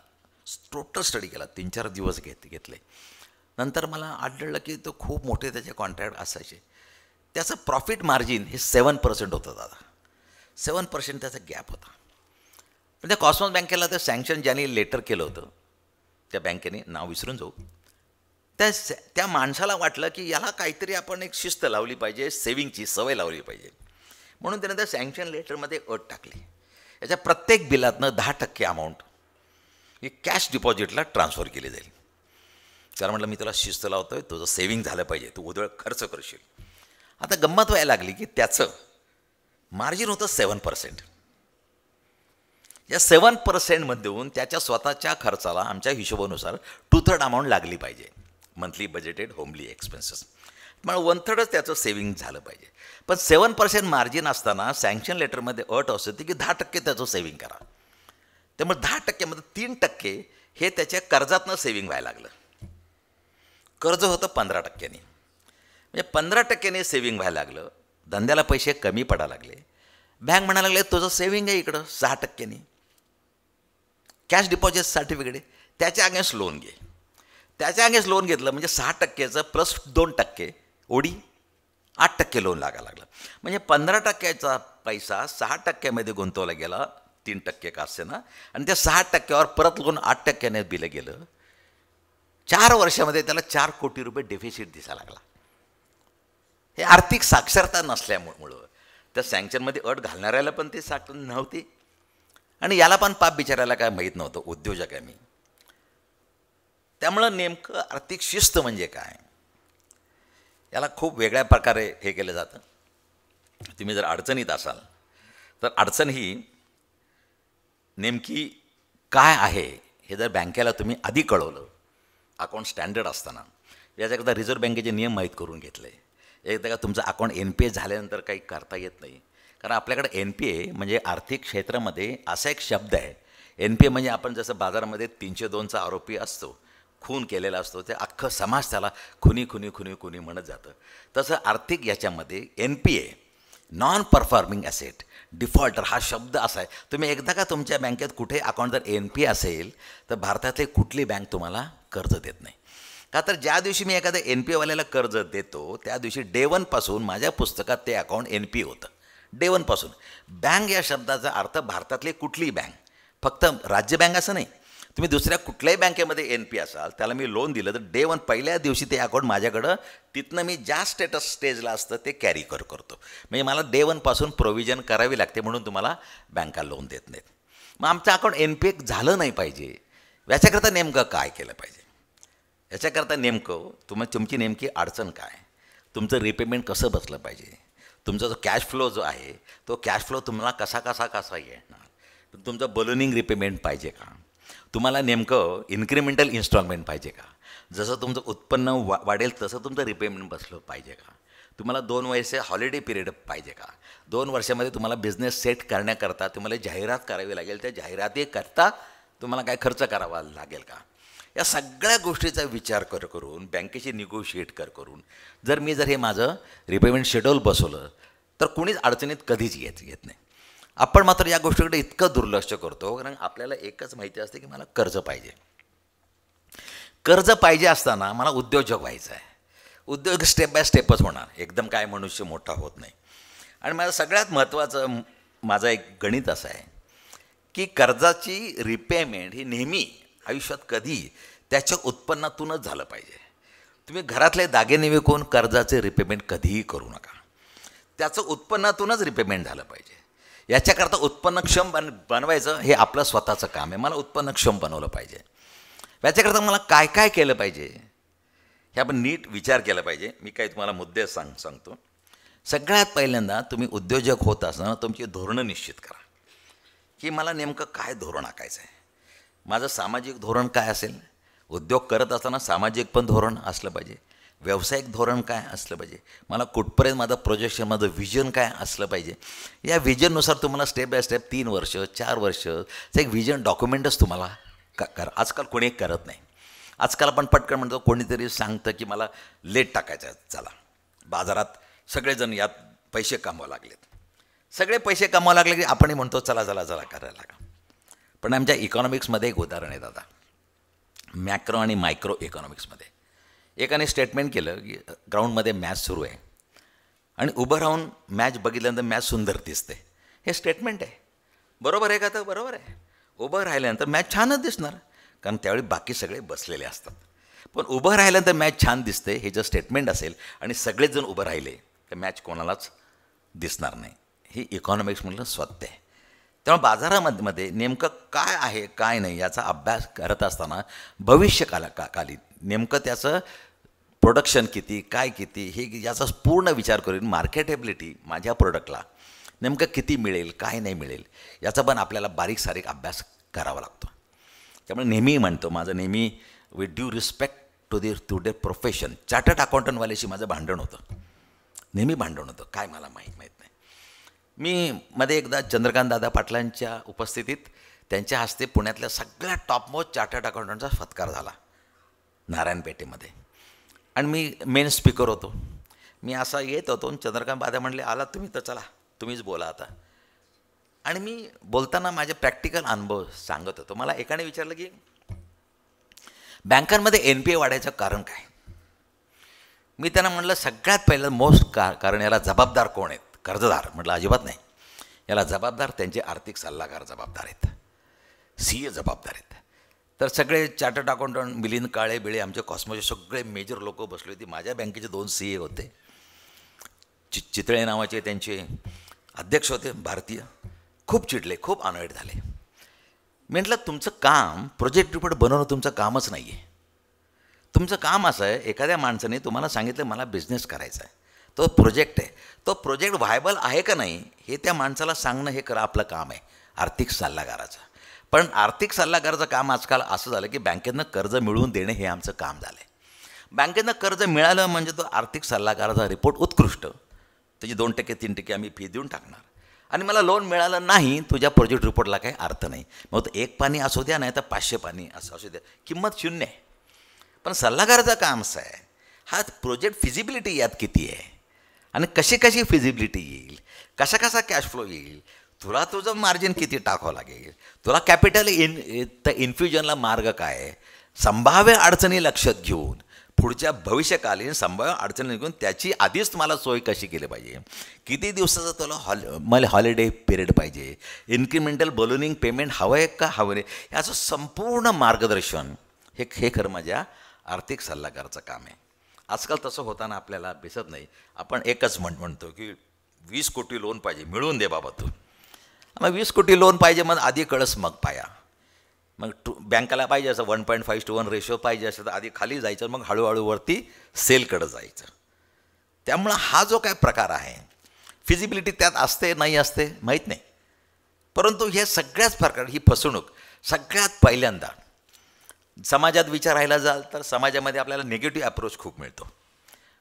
Speaker 1: टोटल स्टडी केला तीन चार दिवस घेत घेतले नंतर मला आढळलं की तो खूप मोठे त्याचे कॉन्ट्रॅक्ट असायचे त्याचं प्रॉफिट मार्जिन हे सेवन पर्सेंट होतं दादा सेवन पर्सेंट त्याचा गॅप होता पण त्या कॉस्मॉस बँकेला ते सँक्शन ज्याने लेटर केलं होतं त्या बँकेने नाव विसरून जाऊ त्या त्या माणसाला वाटलं की याला काहीतरी आपण एक शिस्त लावली पाहिजे सेविंगची सवय लावली पाहिजे म्हणून त्यानं त्या सँक्शन लेटरमध्ये अट टाकली याच्या प्रत्येक बिलातनं दहा टक्के अमाऊंट ही कॅश डिपॉझिटला ट्रान्सफर केली जाईल कारण म्हटलं मी तुला शिस्त लावतोय तुझं सेव्हिंग झालं पाहिजे तू उदळ खर्च करशील आता गंमत व्हायला लागली की त्याचं मार्जिन होतं सेवन पर्सेंट या सेवन पर्सेंटमधून त्याच्या स्वतःच्या खर्चाला आमच्या हिशोबानुसार टू थर्ड अमाऊंट लागली पाहिजे मंथली बजेटेड होमली एक्सपेन्सेस मग वन थर्डच त्याचं सेविंग झालं पाहिजे पण सेवन पर्सेंट मार्जिन असताना सँक्शन लेटरमध्ये अट असते की दहा टक्के त्याचं सेविंग करा त्यामुळे दहा टक्क्यामध्ये तीन टक्के हे त्याच्या कर्जातनं सेविंग व्हायला लागलं कर्ज होतं पंधरा टक्क्यांनी म्हणजे पंधरा टक्क्याने सेव्हिंग व्हायला लागलं धंद्याला पैसे कमी पडायला लागले बँक म्हणायला लागले तुझं सेव्हिंग आहे इकडं सहा टक्क्याने कॅश डिपॉझिट सर्टिफिकेट त्याच्या अगेन्स्ट लोन घे त्याच्या अगेन्स्ट लोन घेतलं म्हणजे सहा टक्क्याचं प्लस दोन टक्के ओडी आठ टक्के लोन लागायला लागलं म्हणजे पंधरा टक्क्याचा पैसा सहा टक्क्यामध्ये गुंतवला गेला तीन टक्के का असते ना आणि त्या सहा टक्क्यावर परत लोन आठ टक्क्याने दिलं गेलं चार वर्षामध्ये त्याला चार कोटी रुपये डेफिसिट दिसायला लागला हे आर्थिक साक्षरता नसल्यामुळं त्या सँक्शनमध्ये अट घालणाऱ्याला पण ते साक्ष नव्हती आणि याला पण पाप बिचारायला काय माहीत नव्हतं उद्योजक आहे मी त्यामुळं नेमकं आर्थिक शिस्त म्हणजे काय याला खूप वेगळ्या प्रकारे हे केलं जातं तुम्ही जर अडचणीत असाल तर अडचण ही नेमकी काय आहे हे जर बँकेला तुम्ही आधी कळवलं अकाउंट स्टँडर्ड असताना याच्याकरता रिझर्व्ह बँकेचे नियम माहीत करून घेतले एकदा का तुमचं अकाउंट एन पी ए झाल्यानंतर काही करता येत नाही कारण आपल्याकडे एन पी ए म्हणजे आर्थिक क्षेत्रामध्ये असा एक शब्द आहे एन पी ए म्हणजे आपण जसं बाजारामध्ये तीनशे दोनचा आरोपी असतो खून केलेला असतो ते अख्खं समाज त्याला खुनी खुनी खुनी खुनी म्हणत जातं तसं आर्थिक याच्यामध्ये N P A non performing asset defaulter हा शब्द असा आहे तुम्ही एकदा का तुमच्या बँकेत कुठे अकाउंट जर एन पी असेल तर भारतातली कुठली बँक तुम्हाला कर्ज देत नाही का तर ज्या दिवशी मी एखाद्या एन पी ओवाल्याला कर्ज देतो त्या दिवशी डे वनपासून माझ्या पुस्तकात ते अकाउंट एन पी होतं डे वनपासून बँक या शब्दाचा अर्थ भारतातली कुठलीही बँक फक्त राज्य बँक असं नाही तुम्ही दुसऱ्या कुठल्याही बँकेमध्ये एन पी असाल त्याला मी लोन दिलं तर डे वन पहिल्या दिवशी ते अकाउंट माझ्याकडं तिथनं मी ज्या स्टेटस स्टेजला असतं ते कॅरी कर करतो म्हणजे मला डे वनपासून प्रोव्हिजन करावी लागते म्हणून तुम्हाला बँका लोन देत नाहीत मग आमचं अकाउंट एन पी झालं नाही पाहिजे याच्याकरता नेमकं काय केलं पाहिजे याच्याकरता नेमकं तुम्हाला तुमची नेमकी अडचण काय तुमचं रिपेमेंट कसं बसलं पाहिजे तुमचा जो कॅश फ्लो जो आहे तो कॅश फ्लो तुम्हाला कसा कसा कसा येणार तुमचं बलुनिंग रिपेमेंट पाहिजे का तुम्हाला नेमकं इन्क्रिमेंटल इन्स्टॉलमेंट पाहिजे का जसं तुमचं उत्पन्न वा वाढेल तसं तुमचं रिपेमेंट बसलं पाहिजे का तुम्हाला दोन वर्षे हॉलिडे पिरियड पाहिजे का दोन वर्षामध्ये तुम्हाला बिझनेस सेट करण्याकरता तुम्हाला जाहिरात करावी लागेल त्या जाहिरातीकरता तुम्हाला काय खर्च करावा लागेल का या सगळ्या गोष्टीचा विचार कर करून बँकेशी निगोशिएट कर करून जर मी जर हे माझं रिपेमेंट शेड्यूल बसवलं तर कोणीच अडचणीत कधीच येत येत नाही आपण मात्र या गोष्टीकडे इतकं दुर्लक्ष करतो कारण आपल्याला एकच माहिती असते की मला कर्ज पाहिजे कर्ज पाहिजे असताना मला उद्योजक व्हायचं आहे उद्योग स्टेप बाय स्टेपच होणार एकदम काय मनुष्य मोठा होत नाही आणि माझं सगळ्यात महत्त्वाचं माझा एक गणित असं आहे की कर्जाची रिपेमेंट ही नेहमी आयुष्यात कधी त्याच्या उत्पन्नातूनच झालं पाहिजे तुम्ही घरातले दागिने विकून कर्जाचे रिपेमेंट कधीही करू नका त्याचं उत्पन्नातूनच रिपेमेंट झालं पाहिजे याच्याकरता उत्पन्नक्षम बन बनवायचं हे आपलं स्वतःचं काम आहे मला उत्पन्नक्षम बनवलं पाहिजे याच्याकरता मला काय काय केलं पाहिजे हे आपण नीट विचार केला पाहिजे मी काही तुम्हाला मुद्दे सांग सांगतो सगळ्यात पहिल्यांदा तुम्ही उद्योजक होत असताना तुमची धोरणं निश्चित करा की मला नेमकं काय धोरण आखायचं आहे माझं सामाजिक धोरण काय असेल उद्योग करत असताना सामाजिक पण धोरण असलं पाहिजे व्यावसायिक धोरण काय असलं पाहिजे मला कुठपर्यंत माझं प्रोजेक्शन माझं व्हिजन काय असलं पाहिजे या विजननुसार तुम्हाला स्टेप बाय स्टेप तीन वर्ष चार वर्ष एक व्हिजन डॉक्युमेंटच तुम्हाला का कर आजकाल कोणी करत नाही आजकाल आपण पटकन म्हणतो कोणीतरी सांगतं की मला लेट टाकायचं चला बाजारात सगळेजण यात पैसे कमावं लागलेत सगळे पैसे कमावं लागले की आपणही म्हणतो चला चला चला करायला लागा पण आमच्या इकॉनॉमिक्समध्ये एक उदाहरण आहे दादा मॅक्रो आणि मायक्रो इकॉनॉमिक्समध्ये एकाने स्टेटमेंट केलं की ग्राउंडमध्ये मॅच सुरू आहे आणि उभं राहून मॅच बघितल्यानंतर मॅच सुंदर दिसते हे स्टेटमेंट आहे बरोबर आहे का तर बरोबर आहे उभं राहिल्यानंतर मॅच छानच दिसणार कारण त्यावेळी बाकी सगळे बसलेले असतात पण उभं राहिल्यानंतर मॅच छान दिसते हे जर स्टेटमेंट असेल आणि सगळेच जण उभं राहिले तर मॅच कोणालाच दिसणार नाही ही इकॉनॉमिक्समधलं स्वतः आहे त्यामुळे बाजारामध्ये नेमकं काय आहे काय नाही याचा अभ्यास करत असताना भविष्यकाला का काली नेमकं त्याचं प्रोडक्शन किती काय किती हे याचा पूर्ण विचार करून मार्केटेबिलिटी माझ्या प्रोडक्टला नेमकं किती मिळेल काय नाही मिळेल याचा पण आपल्याला बारीक सारीक अभ्यास करावा लागतो त्यामुळे नेहमी म्हणतो माझं नेहमी with due respect to the today profession chartered अकाउंटंटवाल्याशी माझं भांडण होतं नेहमी भांडण होतं काय मला माहीत माहीत मी मध्ये एकदा चंद्रकांत दादा पाटलांच्या उपस्थितीत त्यांच्या हस्ते पुण्यातल्या सगळ्या टॉपमोस्ट चार्टर्ड अकाउंटंटचा सत्कार झाला नारायणपेठेमध्ये आणि मी मेन स्पीकर होतो मी असा येत होतो चंद्रकांत दादा म्हणले आला तुम्ही तर चला तुम्हीच बोला आता आणि मी बोलताना माझे प्रॅक्टिकल अनुभव सांगत होतो मला एकाने विचारलं की बँकांमध्ये एन पी ए वाढायचं कारण काय मी त्यांना म्हटलं सगळ्यात पहिलं मोस्ट का कारण याला जबाबदार कोण आहेत कर्जदार म्हटलं अजिबात नाही याला जबाबदार त्यांचे आर्थिक सल्लागार जबाबदार आहेत सी ए जबाबदार आहेत तर सगळे चार्टर्ड अकाउंटंट मिलिंद काळे बिळे आमचे कॉस्मोचे सगळे मेजर लोक बसले होते माझ्या बँकेचे दोन सी ए होते चि चितळे नावाचे त्यांचे अध्यक्ष होते भारतीय खूप चिडले खूप अनवाईट झाले म्हटलं तुमचं काम प्रोजेक्ट रिपोर्ट बनवणं तुमचं कामच नाही आहे तुमचं काम असं आहे एखाद्या माणसाने तुम्हाला सांगितलं मला बिझनेस करायचा आहे तो प्रोजेक्ट आहे तो प्रोजेक्ट व्हायबल आहे का नाही हे त्या माणसाला सांगणं हे करा आपलं काम आहे आर्थिक सल्लागाराचं पण आर्थिक सल्लागाराचं काम आजकाल असं झालं की बँकेनं कर्ज मिळवून देणे हे आमचं काम झालं आहे बँकेतनं कर्ज मिळालं म्हणजे तो आर्थिक सल्लागाराचा रिपोर्ट उत्कृष्ट त्याची दोन टक्के तीन टक्के आम्ही फी देऊन टाकणार आणि मला लोन मिळालं नाही तुझ्या प्रोजेक्ट रिपोर्टला काही अर्थ नाही मग तो एक पाणी असू द्या नाही तर पाचशे पाणी असं असू द्या किंमत शून्य आहे पण सल्लागाराचं काम असं आहे हा प्रोजेक्ट फिजिबिलिटी यात किती आहे आणि कशी कशी फिजिबिलिटी येईल कशा कसा कॅश फ्लो येईल तुला तुझं मार्जिन किती टाकावं लागेल तुला कॅपिटल इन त्या इन्फ्युजनला मार्ग काय संभाव्य अडचणी लक्षात घेऊन पुढच्या भविष्यकालीन संभाव्य अडचणी घेऊन त्याची आधीच तुम्हाला सोय कशी केली पाहिजे किती दिवसाचा तुला हॉल मला हॉलिडे पिरियड पाहिजे इन्क्रिमेंटल बलूनिंग पेमेंट हवं आहे का हवं याचं संपूर्ण मार्गदर्शन हे हे खरं माझ्या आर्थिक सल्लागाराचं काम आहे आजकाल तसं होताना आपल्याला दिसत नाही आपण एकच म्हण म्हणतो की वीस कोटी लोन पाहिजे मिळवून दे बाबा तू मग वीस कोटी लोन पाहिजे मग आधी कळस मग पाया मग टू बँकाला पाहिजे असं one point five to one ratio पाहिजे असं तर आधी खाली जायचं मग हळूहळूवरती सेलकडं जायचं त्यामुळं हा जो काय प्रकार आहे फिजिबिलिटी त्यात असते नाही असते माहीत नाही परंतु हे सगळ्याच प्रकार ही फसवणूक सगळ्यात पहिल्यांदा समाजात विचारायला जाल तर समाजामध्ये आपल्याला निगेटिव्ह अप्रोच खूप मिळतो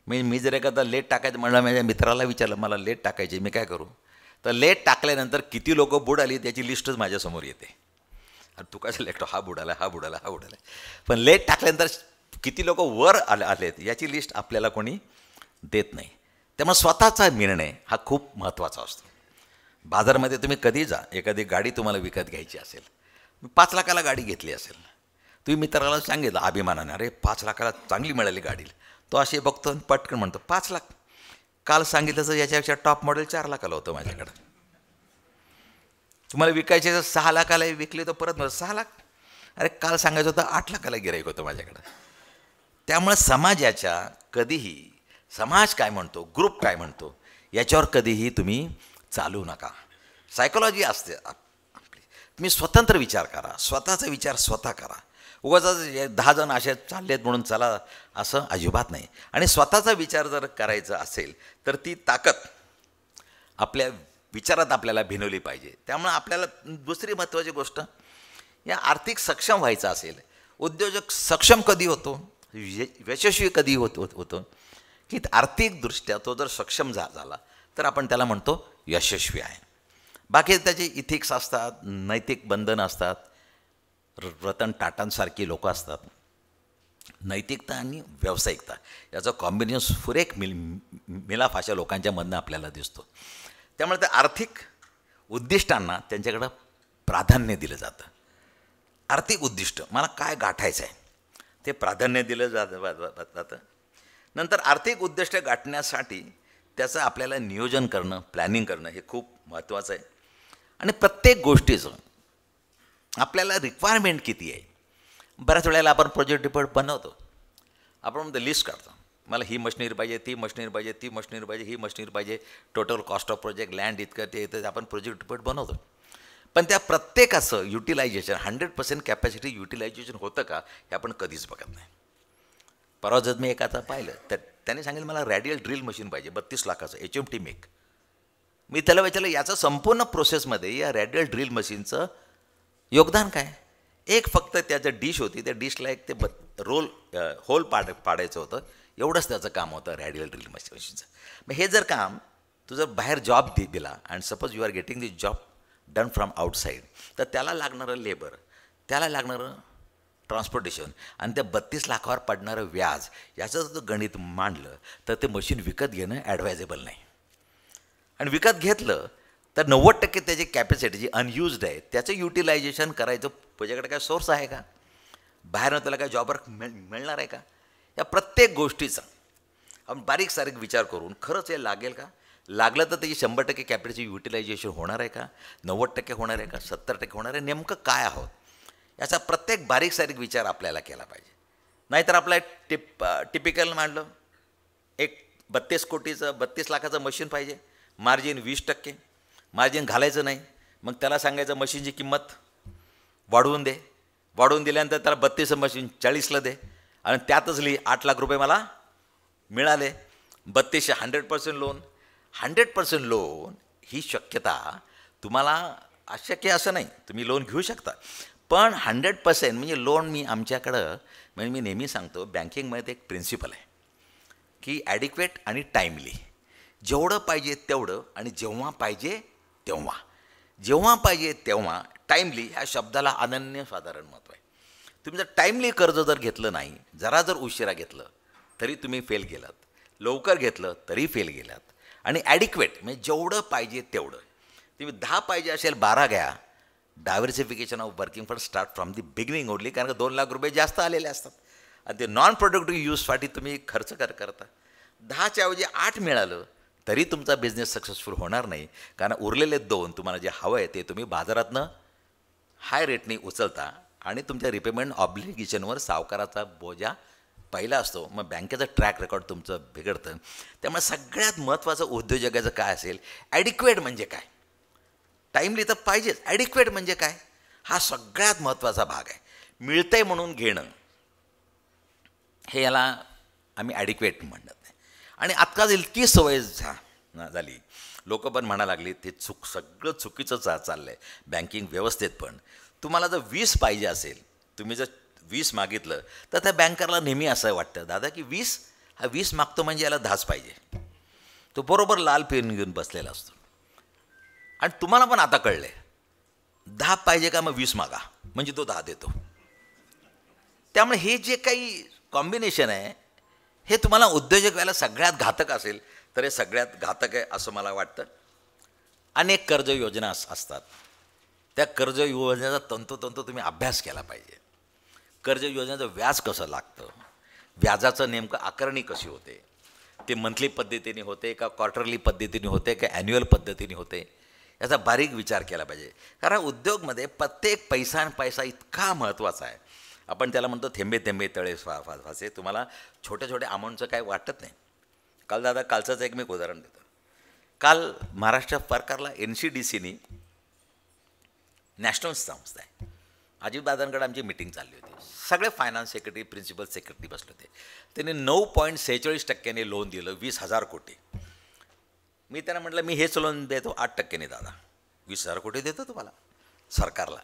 Speaker 1: मी मी जर एखादा लेट टाकायचं म्हणलं माझ्या मित्राला विचारलं मला लेट टाकायचे मी काय करू तर लेट टाकल्यानंतर किती बुड बुडाली त्याची लिस्टच माझ्यासमोर येते अरे तू कसं लेट हा बुडाला हा बुडाला हा बुडाला पण लेट टाकल्यानंतर किती लोक वर आले आलेत याची लिस्ट आपल्याला कोणी देत नाही त्यामुळे स्वतःचा निर्णय हा खूप महत्त्वाचा असतो बाजारमध्ये तुम्ही कधी जा एखादी गाडी तुम्हाला विकत घ्यायची असेल पाच लाखाला गाडी घेतली असेल तुम्ही मित्राला सांगितलं अभिमानाने अरे पाच लाखाला चांगली मिळाली गाडी तो असे बघतो आणि पटकन म्हणतो पाच लाख काल सांगितलं तर याच्यापेक्षा टॉप मॉडेल चार लाखाला होतं माझ्याकडं तुम्हाला विकायचे तर सहा लाखाला विकले तर परत मग सहा लाख अरे काल सांगायचं होतं आठ लाखाला गिराईक होतं माझ्याकडं त्यामुळे समाजाच्या कधीही समाज काय म्हणतो ग्रुप काय म्हणतो याच्यावर कधीही तुम्ही चालू नका सायकोलॉजी असते तुम्ही स्वतंत्र विचार करा स्वतःचा विचार स्वतः करा उगाच दहा जण असे चाललेत म्हणून चला असं अजिबात नाही आणि स्वतःचा विचार जर करायचा असेल तर ती ताकद आपल्या विचारात आपल्याला भिनवली पाहिजे त्यामुळे आपल्याला दुसरी महत्त्वाची गोष्ट या आर्थिक सक्षम व्हायचं असेल उद्योजक सक्षम कधी होतो यशस्वी कधी होत होतो की आर्थिकदृष्ट्या तो जर सक्षम झा झाला तर आपण त्याला म्हणतो यशस्वी आहे बाकी त्याचे इथिक्स असतात नैतिक बंधनं असतात रतन टाटांसारखी लोकं असतात नैतिकता आणि व्यावसायिकता याचं कॉम्बिनेशन फुरेक मिल लोकांच्या लोकांच्यामधनं आपल्याला दिसतो त्यामुळे त्या आर्थिक उद्दिष्टांना त्यांच्याकडं प्राधान्य दिलं जातं आर्थिक उद्दिष्ट मला काय गाठायचं आहे ते प्राधान्य दिलं जात जातं नंतर आर्थिक उद्दिष्ट गाठण्यासाठी त्याचं आपल्याला नियोजन करणं प्लॅनिंग करणं हे खूप महत्त्वाचं आहे आणि प्रत्येक गोष्टीचं आपल्याला रिक्वायरमेंट किती आहे बऱ्याच वेळेला आपण प्रोजेक्ट रिपोर्ट बनवतो आपण म्हणतो लिस्ट काढतो मला ही मशिनरी पाहिजे ती मशिनरी पाहिजे ती मशनरी पाहिजे ही मशिनरी पाहिजे total cost of project land इतकं ते इथं आपण प्रोजेक्ट रिपोर्ट बनवतो पण त्या प्रत्येकाचं utilization hundred percent capacity utilization होतं का हे आपण कधीच बघत नाही परवा जर मी एकाचा पाहिलं तर त्याने सांगितलं मला रॅडियल ड्रिल मशीन पाहिजे बत्तीस लाखाचं एच एम टी मेक मी त्याला विचारलं याचं संपूर्ण प्रोसेसमध्ये या रॅडियल ड्रिल मशीनचं योगदान काय एक फक्त त्याचं डिश होती त्या डिशला एक ते ब रोल होल पाड पाडायचं होतं एवढंच त्याचं काम होतं रॅडियल ड्रिल मशीनचं मग हे जर काम तू जर बाहेर जॉब दि दिला and suppose you are getting this job done from outside तर त्याला लागणारं लेबर त्याला लागणारं ट्रान्सपोर्टेशन आणि त्या बत्तीस लाखावर पडणारं व्याज याचं जर गणित मांडलं तर ते मशीन विकत घेणं ॲडवायजेबल नाही आणि विकत घेतलं तर नव्वद टक्के त्याची कॅपॅसिटी जी अनयुज्ड आहे त्याचं युटिलायझेशन करायचं तुझ्याकडे काय सोर्स आहे का बाहेरनं त्याला काय जॉबवर मिळ मिळणार आहे का या प्रत्येक गोष्टीचा आपण बारीक सारीक विचार करून खरंच हे लागेल का लागलं तर त्याची शंभर टक्के कॅपिटलची युटिलायझेशन होणार आहे का नव्वद टक्के होणार आहे का सत्तर टक्के होणार आहे नेमकं काय आहोत याचा प्रत्येक बारीक सारीक विचार आपल्याला केला पाहिजे नाहीतर आपला टिप टिपिकल मांडलं एक बत्तीस कोटीचं बत्तीस लाखाचं मशीन पाहिजे मार्जिन वीस टक्के मार्जिन घालायचं नाही मग त्याला सांगायचं मशीनची किंमत वाढवून दे वाढवून दिल्यानंतर त्याला बत्तीस मशीन चाळीसला दे आणि त्यातच लिही आठ लाख रुपये मला मिळाले बत्तीसशे hundred percent loan hundred percent loan ही शक्यता तुम्हाला अशक्य असं नाही तुम्ही लोन घेऊ शकता पण हंड्रेड पर्सेंट म्हणजे लोन मी आमच्याकडं म्हणजे मी नेहमी सांगतो बँकिंगमध्ये एक प्रिन्सिपल आहे की ॲडिक्वेट आणि टाईमली जेवढं पाहिजे तेवढं आणि जेव्हा पाहिजे तेव्हा जेव्हा पाहिजे तेव्हा टाईमली ह्या शब्दाला अनन्य साधारण महत्त्व आहे तुम्ही जर टाईमली कर्ज जर घेतलं नाही जरा जर उशिरा घेतलं तरी तुम्ही फेल गेलात लवकर घेतलं तरी फेल गेलात आणि ॲडिक्वेट म्हणजे जेवढं पाहिजे तेवढं तुम्ही दहा पाहिजे असेल बारा घ्या diversification of working for start from the beginning oddly कारण का दोन लाख रुपये जास्त आलेले असतात आणि ते नॉन प्रोडक्टिव्ह यूजसाठी तुम्ही खर्च कर करता दहाच्या ऐवजी आठ मिळालं तरी तुमचा बिझनेस सक्सेसफुल होणार नाही कारण उरलेले दोन तुम्हाला जे हवं आहे ते तुम्ही बाजारातनं हाय रेटने उचलता आणि तुमच्या रिपेमेंट ऑब्लिगेशनवर सावकाराचा बोजा पहिला असतो मग बँकेचं ट्रॅक रेकॉर्ड तुमचं बिघडतं त्यामुळे सगळ्यात महत्त्वाचं उद्योजकाचं काय असेल ॲडिक्वेट म्हणजे काय टाईमली तर पाहिजेच ॲडिक्वेट म्हणजे काय हा सगळ्यात महत्त्वाचा भाग आहे मिळतंय म्हणून घेणं हे याला आम्ही ॲडिक्वेट म्हणतो आणि आत्ताच इतकी सवय झाली लोक पण म्हणा लागली ते चुक सगळं चुकीचं चा चाललं आहे बँकिंग व्यवस्थेत पण तुम्हाला जर वीस पाहिजे असेल तुम्ही जर वीस मागितलं तर त्या बँकरला नेहमी असं वाटतं दादा की वीस हा वीस मागतो म्हणजे याला दहाच पाहिजे तो बरोबर लाल पेन घेऊन बसलेला असतो आणि तुम्हाला पण आता कळलं आहे दहा पाहिजे का मग वीस मागा म्हणजे तो दहा देतो त्यामुळे हे जे काही कॉम्बिनेशन आहे हे तुम्हाला उद्योजक व्हायला सगळ्यात घातक असेल तर हे सगळ्यात घातक आहे असं मला वाटतं अनेक कर्ज योजना असतात त्या कर्ज योजनेचा तंतोतंत तुम्ही अभ्यास केला पाहिजे कर्ज योजनेचं व्याज कसं लागतं व्याजाचं नेमकं आकारणी कशी होते ते मंथली पद्धतीने होते का क्वार्टरली पद्धतीने होते का ॲन्युअल पद्धतीने होते याचा बारीक विचार केला पाहिजे कारण उद्योगमध्ये प्रत्येक पैसा आणि पैसा इतका महत्त्वाचा आहे आपण त्याला म्हणतो थेंबे थेंबे तळे फा फा फासे तुम्हाला छोट्या छोट्या अमाऊंटचं काय वाटत नाही काल दादा कालचंच एक मी उदाहरण देतो काल महाराष्ट्र सरकारला एन सी डी सीनी नॅशनल संस्था आहे अजितदादांकडे आमची मिटिंग चालली होती सगळे फायनान्स सेक्रेटरी प्रिन्सिपल सेक्रेटरी बसले होते त्यांनी नऊ पॉईंट सेहेचाळीस टक्क्याने लोन दिलं वीस हजार कोटी मी त्यांना म्हटलं मी हेच लोन देतो आठ टक्क्याने दादा वीस हजार कोटी देतो तुम्हाला सरकारला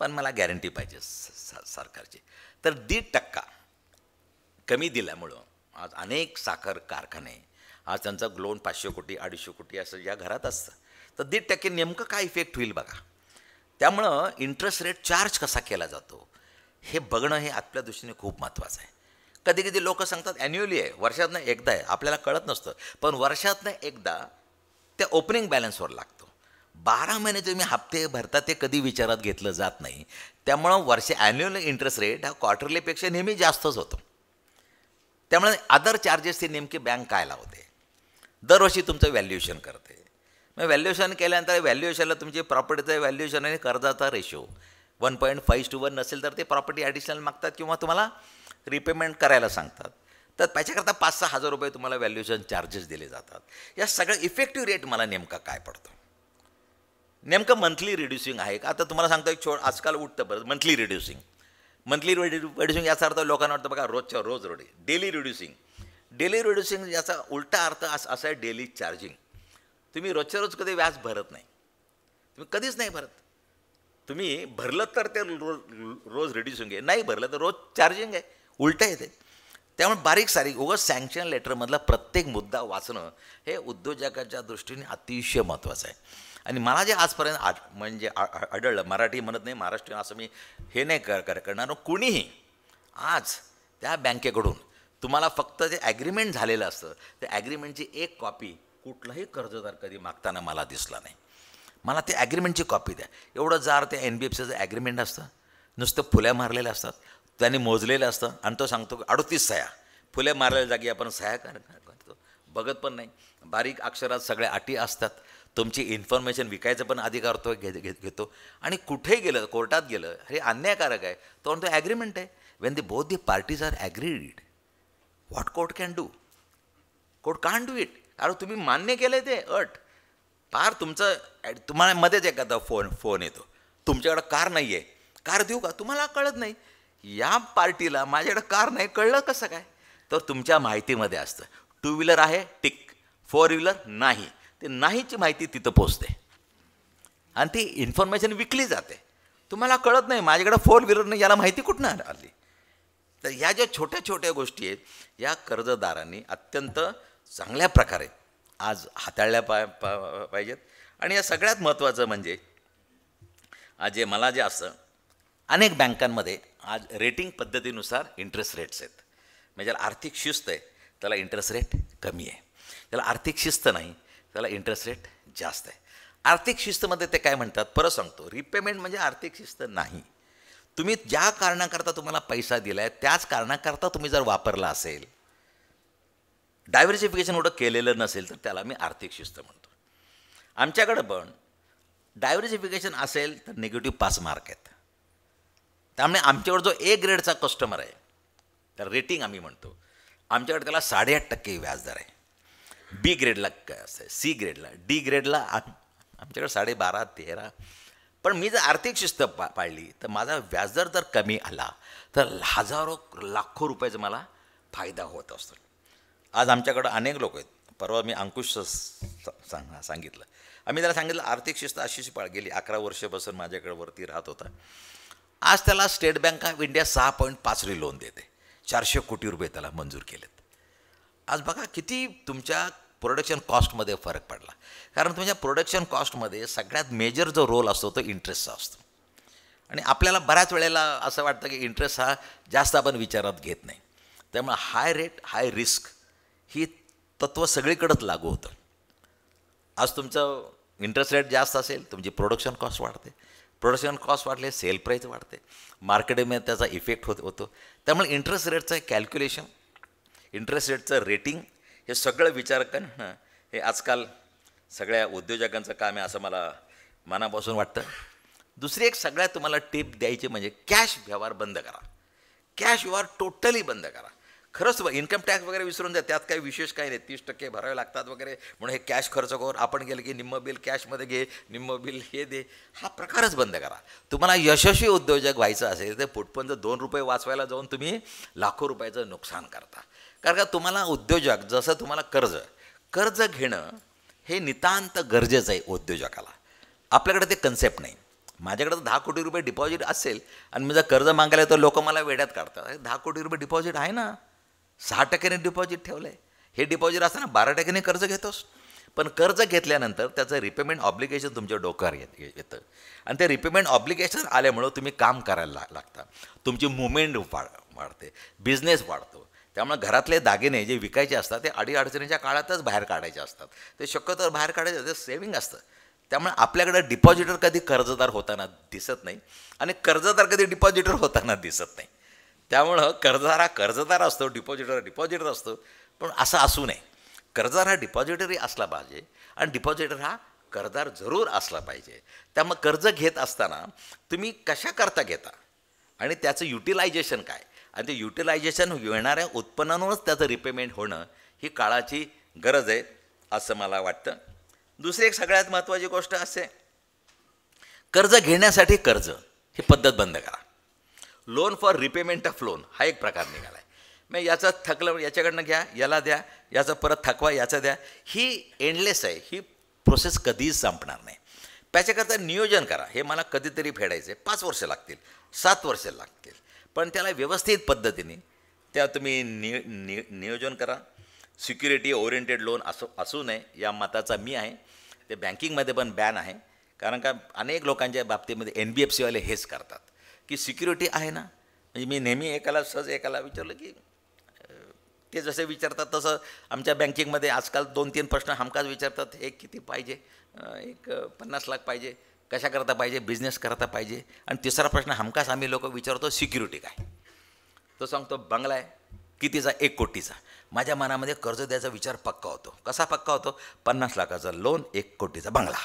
Speaker 1: पण मला गॅरंटी पाहिजे सरकारची तर दीड टक्का कमी दिल्यामुळं आज अनेक साखर कारखाने आज त्यांचा लोन पाचशे कोटी अडीचशे कोटी असं ज्या घरात असतं तर दीड टक्के नेमकं काय इफेक्ट होईल बघा त्यामुळं इंटरेस्ट रेट चार्ज कसा केला जातो हे बघणं हे आपल्या दृष्टीने खूप महत्त्वाचं आहे कधी कधी लोक सांगतात ॲन्युअली आहे वर्षातनं एकदा आहे आपल्याला कळत नसतं पण वर्षातनं एकदा त्या ओपनिंग बॅलन्सवर लागतं बारा महिने तुम्ही हप्ते भरता ते कधी विचारात घेतलं जात नाही त्यामुळं वर्ष ॲन्युअल इंटरेस्ट रेट हा क्वार्टरलीपेक्षा नेहमी जास्तच होतो त्यामुळे अदर चार्जेस ते नेमके बँक काय लावते दरवर्षी तुमचं व्हॅल्युएशन करते मग व्हॅल्युएशन केल्यानंतर व्हॅल्युएशनला तुमची प्रॉपर्टीचं व्हॅल्युएशन आणि कर्जाचा ratio one point five to one नसेल तर ते प्रॉपर्टी ॲडिशनल मागतात किंवा तुम्हाला रिपेमेंट करायला सांगतात तर त्याच्याकरता पाच सहा हजार रुपये तुम्हाला व्हॅल्युएशन चार्जेस दिले जातात या सगळ्या इफेक्टिव्ह रेट मला नेमका काय पडतो नेमकं मंथली रिड्युसिंग आहे का आता तुम्हाला सांगतो एक छो आजकाल उठतं बरं मंथली रिड्युसिंग मंथली रिड्युसिंग याचा अर्थ लोकांना वाटतं बघा रोजच्या रोज रोडे डेली रिड्युसिंग डेली रिड्युसिंग याचा उलटा अर्थ असा आहे डेली चार्जिंग तुम्ही रोजच्या रोज कधी व्याज भरत नाही तुम्ही कधीच नाही भरत तुम्ही भरलं तर ते रोज रोज रिड्युसिंग आहे नाही भरलं तर रोज चार्जिंग आहे उलटं ते त्यामुळे बारीक सारीक उगाच सँक्शन लेटरमधला प्रत्येक मुद्दा वाचणं हे उद्योजकाच्या दृष्टीने अतिशय महत्त्वाचं आहे आणि मला जे आजपर्यंत आ म्हणजे आढळलं मराठी म्हणत नाही महाराष्ट्रीयन असं मी हे नाही कर करणार कोणीही आज त्या बँकेकडून तुम्हाला फक्त जे ॲग्रीमेंट झालेलं असतं त्या ॲग्रीमेंटची एक कॉपी कुठलाही कर्जदार कधी मागताना मला दिसला नाही मला ते ॲग्रीमेंटची कॉपी द्या एवढं जार ते एन बी एफ सीचं ॲग्रीमेंट असतं नुसतं फुल्या मारलेल्या असतात त्यांनी मोजलेलं असतं आणि तो सांगतो की अडतीस सह्या फुल्या मारलेल्या जागी आपण सह्या करतो बघत पण नाही बारीक अक्षरात सगळ्या अटी असतात तुमची इन्फॉर्मेशन विकायचं पण अधिकार तो घेत घेतो आणि कुठे गेलं कोर्टात गेलं हे अन्यायकारक आहे तो म्हणतो ॲग्रीमेंट आहे when the both the parties are agreed what court can do court can do it अरे तुम्ही मान्य केलं आहे ते अट फार तुमचं तुम्हाला मध्येच एखादा फोन फोन येतो तुमच्याकडं कार नाही आहे कार देऊ का तुम्हाला कळत नाही या पार्टीला माझ्याकडं कार नाही कळलं कसं काय तर तुमच्या माहितीमध्ये असतं टू व्हीलर आहे टिक फोर व्हीलर नाही ते नाहीची माहिती तिथं पोचते आणि ती इन्फॉर्मेशन विकली जाते तुम्हाला कळत नाही माझ्याकडे फोर व्हीलर नाही याला माहिती कुठनं आली तर ह्या ज्या छोट्या छोट्या गोष्टी आहेत या कर्जदारांनी अत्यंत चांगल्या प्रकारे आज हाताळल्या पा पाहिजेत आणि या सगळ्यात महत्त्वाचं म्हणजे आज जे मला जे असं अनेक बँकांमध्ये आज रेटिंग पद्धतीनुसार इंटरेस्ट रेट्स आहेत म्हणजे आर्थिक शिस्त आहे त्याला इंटरेस्ट रेट कमी आहे त्याला आर्थिक शिस्त नाही त्याला इंटरेस्ट रेट जास्त आहे आर्थिक शिस्तमध्ये ते काय म्हणतात परत सांगतो रिपेमेंट म्हणजे आर्थिक शिस्त नाही तुम्ही ज्या कारणाकरता तुम्हाला पैसा दिला आहे त्याच कारणाकरता तुम्ही जर वापरला असेल डायव्हर्सिफिकेशन एवढं केलेलं नसेल तर त्याला मी आर्थिक शिस्त म्हणतो आमच्याकडं पण डायव्हर्सिफिकेशन असेल तर निगेटिव्ह पाच मार्क आहेत त्यामुळे आमच्याकडं जो ए ग्रेडचा कस्टमर आहे तर रेटिंग आम्ही म्हणतो आमच्याकडे त्याला साडेआठ टक्के व्याजदर आहे बी ग्रेडला काय असतं सी ग्रेडला डी ग्रेडला आम आमच्याकडे साडेबारा तेरा पण मी जर आर्थिक शिस्त पा पाळली तर माझा व्याजदर जर कमी आला तर हजारो लाखो रुपयाचा मला फायदा होत असतो आज आमच्याकडं अनेक लोक आहेत परवा मी अंकुश सांग सांगितलं आम्ही त्याला सांगितलं आर्थिक शिस्त अशीशी पाळ गेली अकरा वर्षापासून माझ्याकडे वरती राहत होता आज त्याला स्टेट बँक ऑफ इंडिया सहा पॉईंट रे लोन देते चारशे कोटी रुपये त्याला मंजूर केलेत आज बघा किती तुमच्या प्रोडक्शन कॉस्टमध्ये फरक पडला कारण तुमच्या प्रोडक्शन कॉस्टमध्ये सगळ्यात मेजर जो रोल असतो तो इंटरेस्टचा असतो आणि आपल्याला बऱ्याच वेळेला असं वाटतं की इंटरेस्ट हा जास्त आपण विचारात घेत नाही त्यामुळे हाय रेट हाय रिस्क ही तत्त्व सगळीकडंच लागू होतं आज तुमचं इंटरेस्ट रेट जास्त असेल तुमची प्रोडक्शन कॉस्ट वाढते प्रोडक्शन कॉस्ट वाढले सेल प्राईज वाढते मार्केटमध्ये त्याचा इफेक्ट होत होतो त्यामुळे इंटरेस्ट रेटचं कॅल्क्युलेशन इंटरेस्ट रेटचं रेटिंग हे सगळं विचार करणं हे आजकाल सगळ्या उद्योजकांचं काम आहे असं मला मनापासून वाटतं दुसरी एक सगळ्यात तुम्हाला टिप द्यायची म्हणजे कॅश व्यवहार बंद करा कॅश व्यवहार टोटली बंद करा खरंच इन्कम टॅक्स वगैरे विसरून जा त्यात काही विशेष काही नाही तीस टक्के भरावे लागतात वगैरे म्हणून हे कॅश खर्च करून आपण गेलं की निम्म बिल कॅशमध्ये घे निम्म बिल हे दे हा प्रकारच बंद करा तुम्हाला यशस्वी उद्योजक व्हायचं असेल तर पुटपंच दोन रुपये वाचवायला जाऊन तुम्ही लाखो रुपयाचं नुकसान करता कारण का तुम्हाला उद्योजक जसं तुम्हाला कर्ज कर्ज घेणं हे नितांत गरजेचं आहे उद्योजकाला आपल्याकडे ते कन्सेप्ट नाही माझ्याकडे तर दहा कोटी रुपये डिपॉझिट असेल आणि मी जर कर्ज मागायला तर लोक मला वेड्यात काढतात दहा कोटी रुपये डिपॉझिट आहे ना सहा टक्क्याने डिपॉझिट ठेवलं आहे हे डिपॉझिट असताना बारा टक्क्याने कर्ज घेतोस पण कर्ज घेतल्यानंतर त्याचं रिपेमेंट ऑब्लिगेशन तुमच्या डोक्यावर येत येतं आणि ते रिपेमेंट ऑब्लिगेशन आल्यामुळं तुम्ही काम करायला लागता तुमची मुवमेंट वाढ वाढते बिझनेस वाढतो त्यामुळे घरातले दागिने जे विकायचे असतात ते अडीअडचणीच्या काळातच बाहेर काढायचे असतात ते शक्यतोवर बाहेर काढायचं ते सेविंग असतं त्यामुळे आपल्याकडे डिपॉझिटर कधी कर्जदार होताना दिसत नाही आणि कर्जदार कधी डिपॉझिटर होताना दिसत नाही त्यामुळं कर्जदार हा कर्जदार असतो डिपॉझिटर डिपॉझिटर असतो पण असं असू नये कर्जदार हा डिपॉझिटरही असला पाहिजे आणि डिपॉझिटर हा कर्जदार जरूर असला पाहिजे त्यामुळे कर्ज घेत असताना तुम्ही कशा करता घेता आणि त्याचं युटिलायझेशन काय आणि ते युटिलायझेशन येणाऱ्या उत्पन्नावरच त्याचं रिपेमेंट होणं ही काळाची गरज आहे असं मला वाटतं दुसरी एक सगळ्यात महत्त्वाची गोष्ट असे कर्ज घेण्यासाठी कर्ज ही पद्धत बंद करा loan for repayment of loan हा एक प्रकार निघाला आहे मग याचं थकलं याच्याकडनं घ्या याला द्या याचा परत थकवा याचा द्या ही एंडलेस आहे ही प्रोसेस कधीच संपणार नाही त्याच्याकरता नियोजन करा हे मला कधीतरी फेडायचं आहे पाच वर्ष लागतील सात वर्ष लागतील पण त्याला व्यवस्थित पद्धतीने त्या तुम्ही नि नियोजन करा सिक्युरिटी ओरिएंटेड लोन असो असू नये या मताचा मी आहे ते बँकिंगमध्ये पण बॅन आहे कारण का अनेक लोकांच्या बाबतीमध्ये एन बी एफ सीवाले हेच करतात की सिक्युरिटी आहे ना म्हणजे मी नेहमी एकाला सहज एकाला विचारलं की ते जसे विचारतात तसं आमच्या बँकिंगमध्ये आजकाल दोन तीन प्रश्न हमखास विचारतात एक किती पाहिजे एक पन्नास लाख पाहिजे कशा करता पाहिजे बिझनेस करता पाहिजे आणि तिसरा प्रश्न हमखास आम्ही लोक विचारतो सिक्युरिटी काय तो सांगतो बंगला आहे कितीचा एक कोटीचा माझ्या मनामध्ये कर्ज द्यायचा विचार पक्का होतो कसा पक्का होतो पन्नास लाखाचा लोन एक कोटीचा बंगला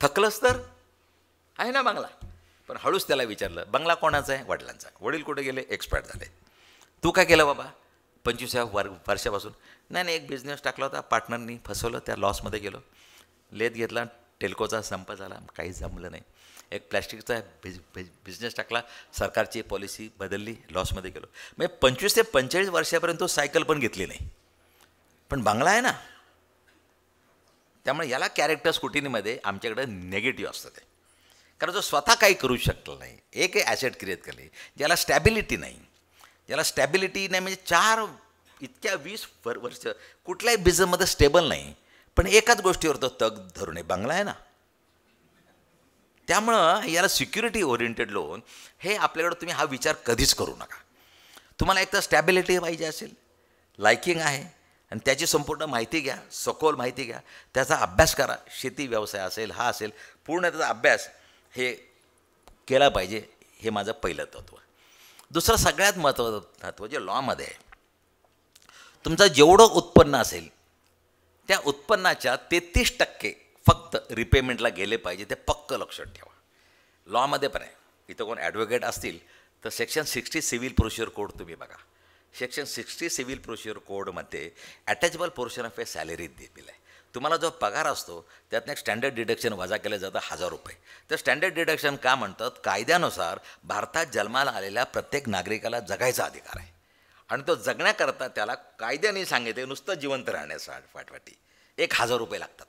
Speaker 1: थकलंच तर आहे ना बंगला पण हळूच त्याला विचारलं बंगला कोणाचा आहे वडिलांचा वडील कुठे गेले एक्सपायर झाले तू काय केलं बाबा पंचवीस वर वर्षापासून नाही नाही एक बिझनेस टाकला होता पार्टनरनी फसवलं त्या लॉसमध्ये गेलो लेत घेतला टेल्कोचा संप झाला काही जमलं नाही एक प्लॅस्टिकचा बिज बिज बिझनेस टाकला सरकारची पॉलिसी बदलली लॉसमध्ये गेलो म्हणजे पंचवीस ते पंचेचाळीस वर्षापर्यंत तो सायकल पण घेतली नाही पण बांगला आहे ना त्यामुळे याला कॅरेक्टर स्कुटिनीमध्ये आमच्याकडे नेगेटिव्ह असतं ते कारण जो स्वतः काही करू शकला नाही एक ॲसेट क्रिएट केले ज्याला स्टॅबिलिटी नाही ज्याला स्टॅबिलिटी नाही म्हणजे चार इतक्या वीस वर वर्ष कुठल्याही बिझनेसमध्ये स्टेबल नाही पण एकाच गोष्टीवर तो तग धरून आहे बंगला आहे ना त्यामुळं याला सिक्युरिटी ओरिएंटेड लोन हे आपल्याकडं तुम्ही हा विचार कधीच करू नका तुम्हाला एक तर स्टॅबिलिटी पाहिजे असेल लायकिंग आहे आणि त्याची संपूर्ण माहिती घ्या सखोल माहिती घ्या त्याचा अभ्यास करा शेती व्यवसाय असेल हा असेल पूर्ण त्याचा अभ्यास हे केला पाहिजे हे माझं पहिलं तत्व दुसरं सगळ्यात महत्त्वाचं तत्व जे लॉमध्ये आहे तुमचं जेवढं उत्पन्न असेल त्या उत्पन्नाच्या तेहतीस टक्के फक्त रिपेमेंटला गेले पाहिजे ते पक्क लक्षात ठेवा लॉमध्ये पण आहे इथं कोण ॲडव्होकेट असतील तर section sixty civil procedure code तुम्ही बघा सेक्शन सिक्स्टी सिव्हिल प्रोसिजर कोडमध्ये attachable portion of a salary दिलेलं आहे तुम्हाला जो पगार असतो त्यातनं एक स्टँडर्ड डिडक्शन वजा केलं जातं हजार रुपये तर स्टँडर्ड डिडक्शन का म्हणतात कायद्यानुसार भारतात जन्माला आलेल्या प्रत्येक नागरिकाला जगायचा अधिकार आहे आणि तो जगण्याकरता त्याला कायद्याने सांगितले नुसतं जिवंत राहण्यासाठी पाठवाटी एक हजार रुपये लागतात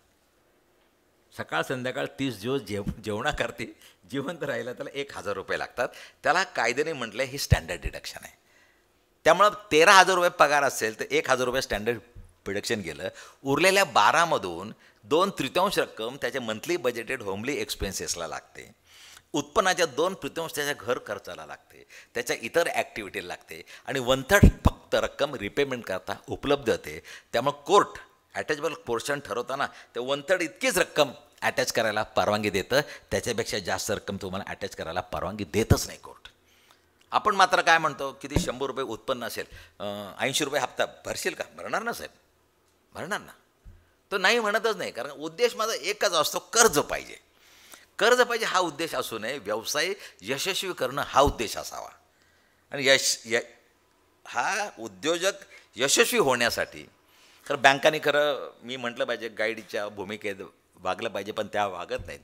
Speaker 1: सकाळ संध्याकाळ तीस दिवस जेव जेवणाकरते जिवंत राहिला त्याला एक हजार रुपये लागतात त्याला कायद्याने म्हटलं हे स्टँडर्ड डिडक्शन आहे त्यामुळं तेरा हजार रुपये पगार असेल तर एक हजार रुपये स्टँडर्ड डिडक्शन गेलं उरलेल्या बारामधून दोन तृतीयांश रक्कम त्याच्या मंथली बजेटेड होमली एक्सपेन्सेसला लागते उत्पन्नाच्या दोन तृतीयांश त्याच्या घर खर्चाला लागते त्याच्या इतर ॲक्टिव्हिटीला लागते आणि वनथर्ड फक्त रक्कम रिपेमेंट करता उपलब्ध होते त्यामुळे कोर्ट ॲटॅचबल पोर्शन ठरवताना ते वनथर्ड इतकीच रक्कम ॲटॅच करायला परवानगी देतं त्याच्यापेक्षा जास्त रक्कम तुम्हाला अटॅच करायला परवानगी देतच नाही कोर्ट आपण मात्र काय म्हणतो किती शंभर रुपये उत्पन्न असेल ऐंशी रुपये हप्ता भरशील का भरणार ना साहेब भरणार ना तो नाही म्हणतच नाही कारण उद्देश माझा एकच असतो कर्ज पाहिजे कर्ज पाहिजे हा उद्देश असू नये व्यवसाय यशस्वी करणं हा उद्देश असावा आणि यश य हा उद्योजक यशस्वी होण्यासाठी खरं बँकांनी खरं मी म्हटलं पाहिजे गाईडच्या भूमिकेत वागलं पाहिजे पण त्या वागत नाहीत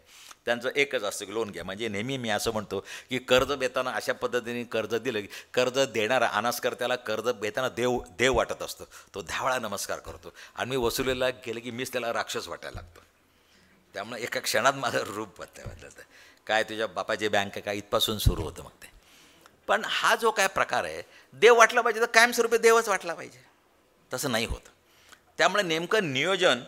Speaker 1: त्यांचं एकच असतं की लोन घ्या म्हणजे नेहमी मी असं म्हणतो की कर्ज देताना अशा पद्धतीने कर्ज दिलं की कर्ज देणारा अनासकर्त्याला कर्ज देताना देव देव वाटत असतो तो धावळा नमस्कार करतो आणि मी वसुलेला गेलं की मीच त्याला राक्षस वाटायला लागतो त्यामुळे एका क्षणात माझं रूप बदलतं काय तुझ्या बापाची बँक काय इथपासून सुरू होतं मग ते पण हा जो काय प्रकार आहे देव वाटला पाहिजे तर कायमस्वरूपी देवच वाटला पाहिजे तसं नाही होत त्यामुळे नेमकं नियोजन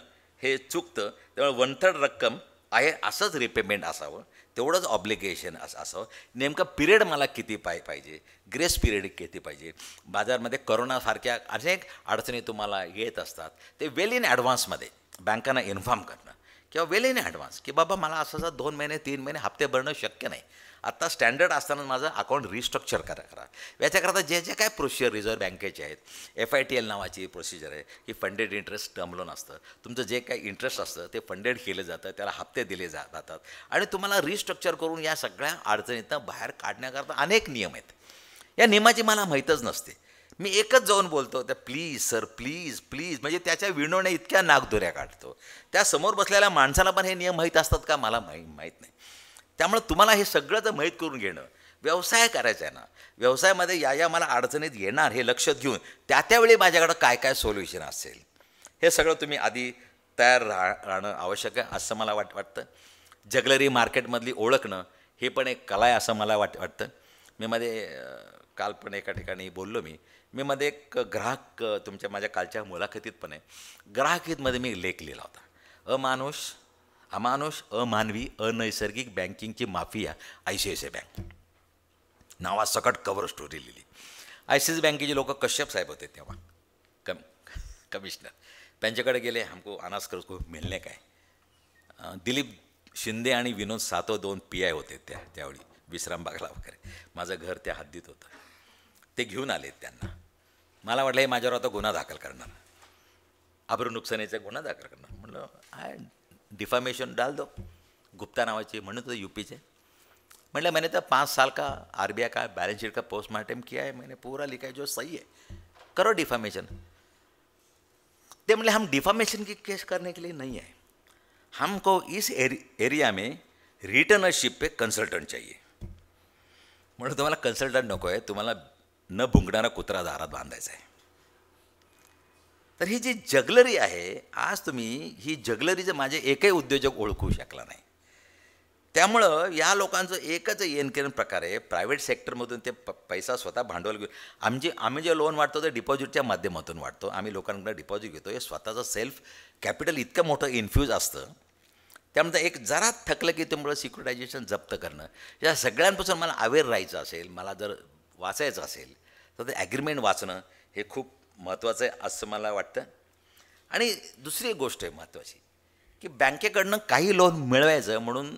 Speaker 1: हे चुकतं त्यामुळे थर्ड रक्कम आहे असंच रिपेमेंट असावं तेवढंच ऑब्लिगेशन असं असावं नेमकं पिरियड मला किती पाय पाहिजे ग्रेस पिरियड किती पाहिजे बाजारमध्ये करोनासारख्या अनेक अडचणी तुम्हाला येत असतात ते वेल इन ॲडव्हान्समध्ये बँकांना इन्फॉर्म करणं किंवा वेलेने ॲडव्हान्स की बाबा मला असं दोन महिने तीन महिने हप्ते भरणं शक्य नाही आत्ता स्टँडर्ड असताना माझं अकाउंट रिस्ट्रक्चर करा करा याच्याकरता जे जे काय प्रोसिजर रिझर्व्ह बँकेचे आहेत एफ आय टी एल नावाची प्रोसिजर आहे की फंडेड इंटरेस्ट टर्म लोन असतं तुमचं जे काही इंटरेस्ट असतं ते फंडेड केलं जातं त्याला हप्ते दिले जा जातात आणि तुम्हाला रिस्ट्रक्चर करून या सगळ्या अडचणीतनं बाहेर काढण्याकरता अनेक नियम आहेत या नियमाची मला माहीतच नसते मी एकच जाऊन बोलतो त्या प्लीज सर प्लीज प्लीज म्हणजे त्याच्या विणोने इतक्या नागदुऱ्या काढतो त्या समोर बसलेल्या माणसाला पण हे नियम माहीत असतात का मला माहीत माहीत नाही त्यामुळे तुम्हाला हे सगळं तर माहीत करून घेणं व्यवसाय करायचा आहे ना व्यवसायामध्ये या या मला अडचणीत येणार हे लक्षात घेऊन त्या त्यावेळी माझ्याकडं काय काय सोल्युशन असेल हे सगळं तुम्ही आधी तयार राह राहणं आवश्यक आहे असं मला वाट वाटतं जगलरी मार्केटमधली ओळखणं हे पण एक कला आहे असं मला वाट वाटतं मी मध्ये काल पण एका ठिकाणी बोललो मी मी मध्ये एक ग्राहक तुमच्या माझ्या कालच्या मुलाखतीत पण आहे ग्राहकीतमध्ये मी लेख लिहिला होता अमानुष अमानुष अमानवी अनैसर्गिक बँकिंगची mafia I C I C I bank नावासकट कव्हर स्टोरी लिहिली आय सी बँकेचे लोक कश्यप साहेब होते तेव्हा कम कमिशनर त्यांच्याकडे गेले हमको अनास को मिळणे काय दिलीप शिंदे आणि विनोद सातो दोन पी आय होते त्या त्यावेळी विश्रामबागला वगैरे माझं घर त्या हद्दीत होतं ते घेऊन आले त्यांना मला वाटलं हे माझ्यावर आता गुन्हा दाखल करणार अब्रू नुकसानीचा गुन्हा दाखल करणार म्हणलं आय डिफामेशन डाल दो गुप्ता नावाचे म्हणत होते यूपीचे म्हटलं मैंने तो पाच साल का आर बी आय का बॅलन्स शीट का पोस्टमार्टम किया है मैंने पूरा लिखा है जो सही है करो डिफामेशन ते म्हटले हम डिफामेशन की केस करने के लिए नहीं है हमको इस एरिया में रिटर्नरशिप पे कंसल्टंट चाहिए म्हणून तुम्हाला कन्सल्टंट नको आहे तुम्हाला न भुंगणारा कुत्रा दारात बांधायचा आहे तर ही जी जगलरी आहे आज तुम्ही ही जगलरीचं माझे एकही उद्योजक ओळखू शकला नाही त्यामुळं या लोकांचं एकच प्रकार प्रकारे प्रायव्हेट सेक्टरमधून ते प पैसा स्वतः भांडवल घेऊन आमची आम्ही जे लोन वाटतो ते डिपॉझिटच्या माध्यमातून वाटतो आम्ही लोकांकडे डिपॉझिट घेतो हे स्वतःचं सेल्फ कॅपिटल इतकं मोठं इन्फ्यूज असतं त्यामध्ये एक जरा थकलं की तुम्हाला सिक्युरिटायझेशन जप्त करणं या सगळ्यांपासून मला अवेअर राहायचं असेल मला जर वाचायचं असेल तर ते ॲग्रीमेंट वाचणं हे खूप महत्त्वाचं आहे असं मला वाटतं आणि दुसरी एक गोष्ट आहे महत्त्वाची की बँकेकडनं काही लोन मिळवायचं म्हणून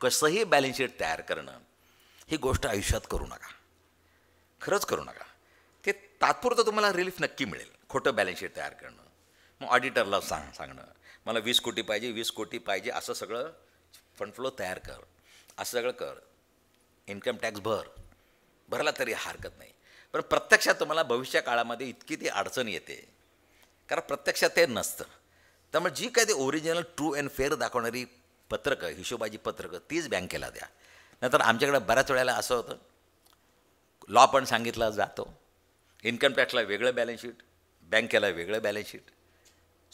Speaker 1: कसंही बॅलन्स शीट तयार करणं ही गोष्ट आयुष्यात करू नका खरंच करू नका ते तात्पुरतं तुम्हाला रिलीफ नक्की मिळेल खोटं बॅलन्स शीट तयार करणं मग ऑडिटरला सांग सांगणं मला वीस कोटी पाहिजे वीस कोटी पाहिजे असं सगळं फंड फ्लो तयार कर असं सगळं कर इन्कम टॅक्स भर भरला तरी हरकत नाही पण प्रत्यक्षात तुम्हाला भविष्य काळामध्ये इतकी ती अडचण येते कारण प्रत्यक्षात ते नसतं त्यामुळे जी काही ते ओरिजिनल ट्रू अँड फेअर दाखवणारी पत्रकं हिशोबाची पत्रकं तीच बँकेला द्या नंतर आमच्याकडे बऱ्याच वेळेला असं होतं लॉ पण सांगितला जातो इन्कम टॅक्सला वेगळं बॅलन्स शीट बँकेला वेगळं बॅलन्स शीट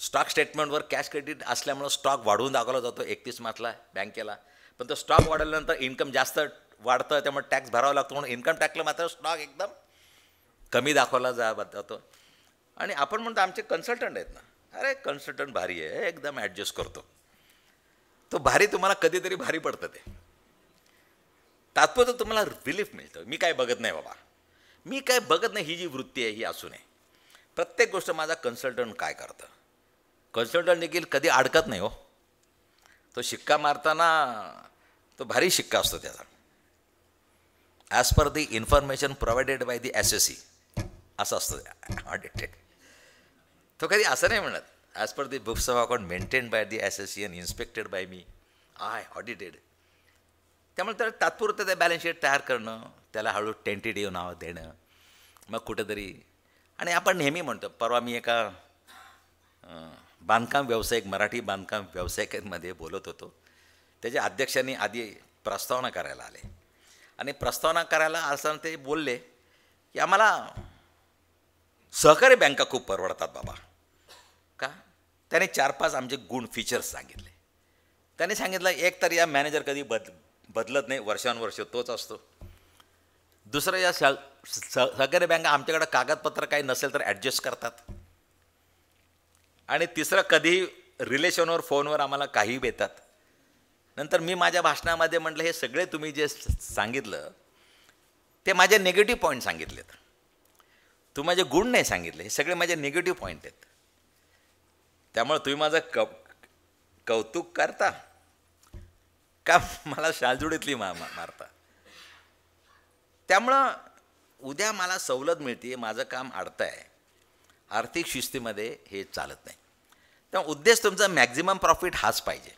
Speaker 1: स्टॉक स्टेटमेंटवर कॅश क्रेडिट असल्यामुळं स्टॉक वाढवून दाखवला जातो एकतीस मार्चला बँकेला पण तो स्टॉक वाढवल्यानंतर इन्कम जास्त वाढतं त्यामुळे टॅक्स भरावा लागतो म्हणून इन्कम टॅक्सला मात्र स्टॉक एकदम कमी दाखवला जा जातो आणि आपण म्हणतो आमचे कन्सल्टंट आहेत ना अरे कन्सल्टंट भारी आहे एकदम ॲडजस्ट करतो तो भारी तुम्हाला कधीतरी भारी पडतं ते तात्पुरतं तुम्हाला रिलीफ मिळतं मी काय बघत नाही बाबा मी काय बघत नाही ही जी वृत्ती आहे ही असू नये प्रत्येक गोष्ट माझा कन्सल्टंट काय करतं कन्सल्टंट देखील कधी अडकत नाही हो तो शिक्का मारताना तो भारी शिक्का असतो त्याचा as per the information provided by the S S C असं असतं ऑडिटेड तो कधी असं नाही म्हणत as per the books of account maintain by the S S C and inspected by me I audited त्यामुळे त्याला तात्पुरतं त्या बॅलन्स शीट तयार करणं त्याला हळू टेंटेटिव्ह नाव देणं मग कुठंतरी आणि आपण नेहमी म्हणतो परवा मी एका बांधकाम व्यावसायिक मराठी बांधकाम व्यावसायिकांमध्ये बोलत होतो त्याच्या अध्यक्षांनी आधी प्रस्तावना करायला आले आणि प्रस्तावना करायला असताना ते बोलले की आम्हाला सहकारी बँका खूप परवडतात बाबा का त्याने चार पाच आमचे गुण फीचर्स सांगितले त्याने सांगितलं एक तर या मॅनेजर कधी बद बदलत नाही वर्षानुवर्ष तोच असतो दुसरं या सह सहकारी बँका आमच्याकडे कागदपत्र काही नसेल तर ॲडजस्ट करतात आणि तिसरं कधी रिलेशनवर फोनवर आम्हाला काही भेटतात नंतर मी माझ्या भाषणामध्ये म्हटलं हे सगळे तुम्ही जे सांगितलं ते माझे निगेटिव्ह पॉईंट सांगितलेत तू माझे गुण नाही सांगितले हे सगळे माझे निगेटिव्ह पॉईंट आहेत त्यामुळं तुम्ही माझं क कौतुक करता का मला शालजुडीतली मा मारता त्यामुळं उद्या मला सवलत मिळते माझं काम अडतं आहे आर्थिक शिस्तीमध्ये हे चालत नाही त्यामुळे उद्देश तुमचा मॅक्झिमम प्रॉफिट हाच पाहिजे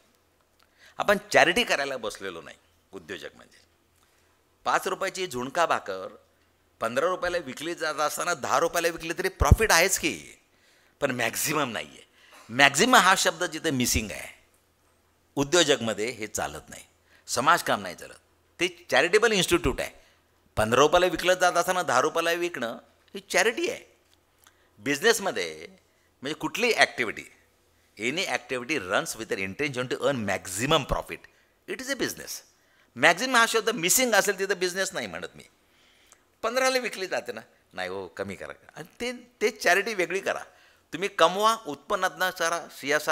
Speaker 1: आपण चॅरिटी करायला बसलेलो नाही उद्योजक म्हणजे पाच रुपयाची झुणका भाकर पंधरा रुपयाला विकली जात असताना दहा रुपयाला विकली तरी प्रॉफिट आहेच की पण मॅक्झिमम नाही आहे मॅक्झिमम हा शब्द जिथे मिसिंग आहे उद्योजकमध्ये हे चालत नाही समाजकाम नाही चालत ते चॅरिटेबल इन्स्टिट्यूट आहे पंधरा रुपयाला विकलं जात असताना दहा रुपयाला विकणं ही चॅरिटी आहे बिझनेसमध्ये म्हणजे कुठलीही activity any activity runs with an intention to earn maximum profit. It is a business. Maximum हा शब्द मिसिंग असेल तिथं बिझनेस नाही म्हणत मी पंधराला विकली जाते ना नाही हो कमी करा आणि ते ते चॅरिटी वेगळी करा तुम्ही कमवा उत्पन्नातना सारा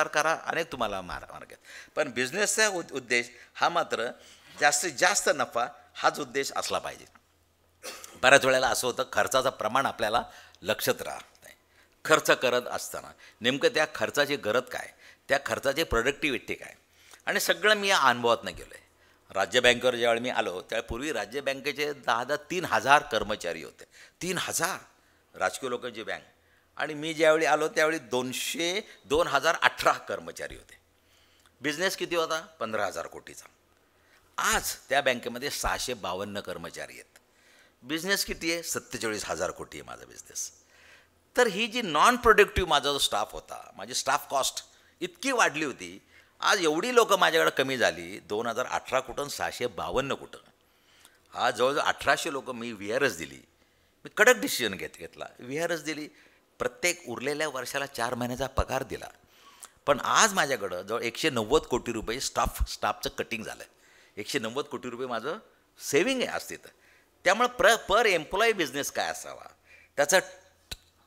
Speaker 1: आर करा अनेक तुम्हाला मार मार्ग पण बिझनेसचा उद उद्देश हा मात्र जास्तीत जास्त नफा हाच उद्देश असला पाहिजे बऱ्याच वेळेला असं होतं खर्चाचं प्रमाण आपल्याला लक्षात राहा खर्च करत असताना नेमकं त्या खर्चाची गरज काय त्या खर्चाची प्रोडक्टिव्हिटी काय आणि सगळं मी या अनुभवातनं गेलो आहे राज्य बँकेवर ज्यावेळी मी आलो त्यापूर्वी राज्य बँकेचे दहा दहा तीन हजार कर्मचारी होते तीन हजार राजकीय लोकांची बँक आणि मी ज्यावेळी आलो त्यावेळी दोनशे दोन हजार अठरा कर्मचारी होते बिझनेस किती होता पंधरा हजार कोटीचा आज त्या बँकेमध्ये सहाशे बावन्न कर्मचारी आहेत बिझनेस किती आहे सत्तेचाळीस हजार कोटी आहे माझा बिझनेस तर ही जी नॉन प्रोडक्टिव्ह माझा जो स्टाफ होता माझी स्टाफ कॉस्ट इतकी वाढली होती आज एवढी लोकं माझ्याकडे कमी झाली दोन हजार अठरा कुठं सहाशे बावन्न कुठं हा जवळजवळ अठराशे लोकं मी व्ही एस दिली मी कडक डिसिजन घेत घेतला व्ही एस दिली प्रत्येक उरलेल्या वर्षाला चार महिन्याचा पगार दिला पण आज माझ्याकडं जवळ एकशे नव्वद कोटी रुपये स्टाफ स्टाफचं कटिंग झालं एकशे नव्वद कोटी रुपये माझं सेविंग आहे आज तिथं त्यामुळे प्र पर एम्प्लॉई बिझनेस काय असावा त्याचा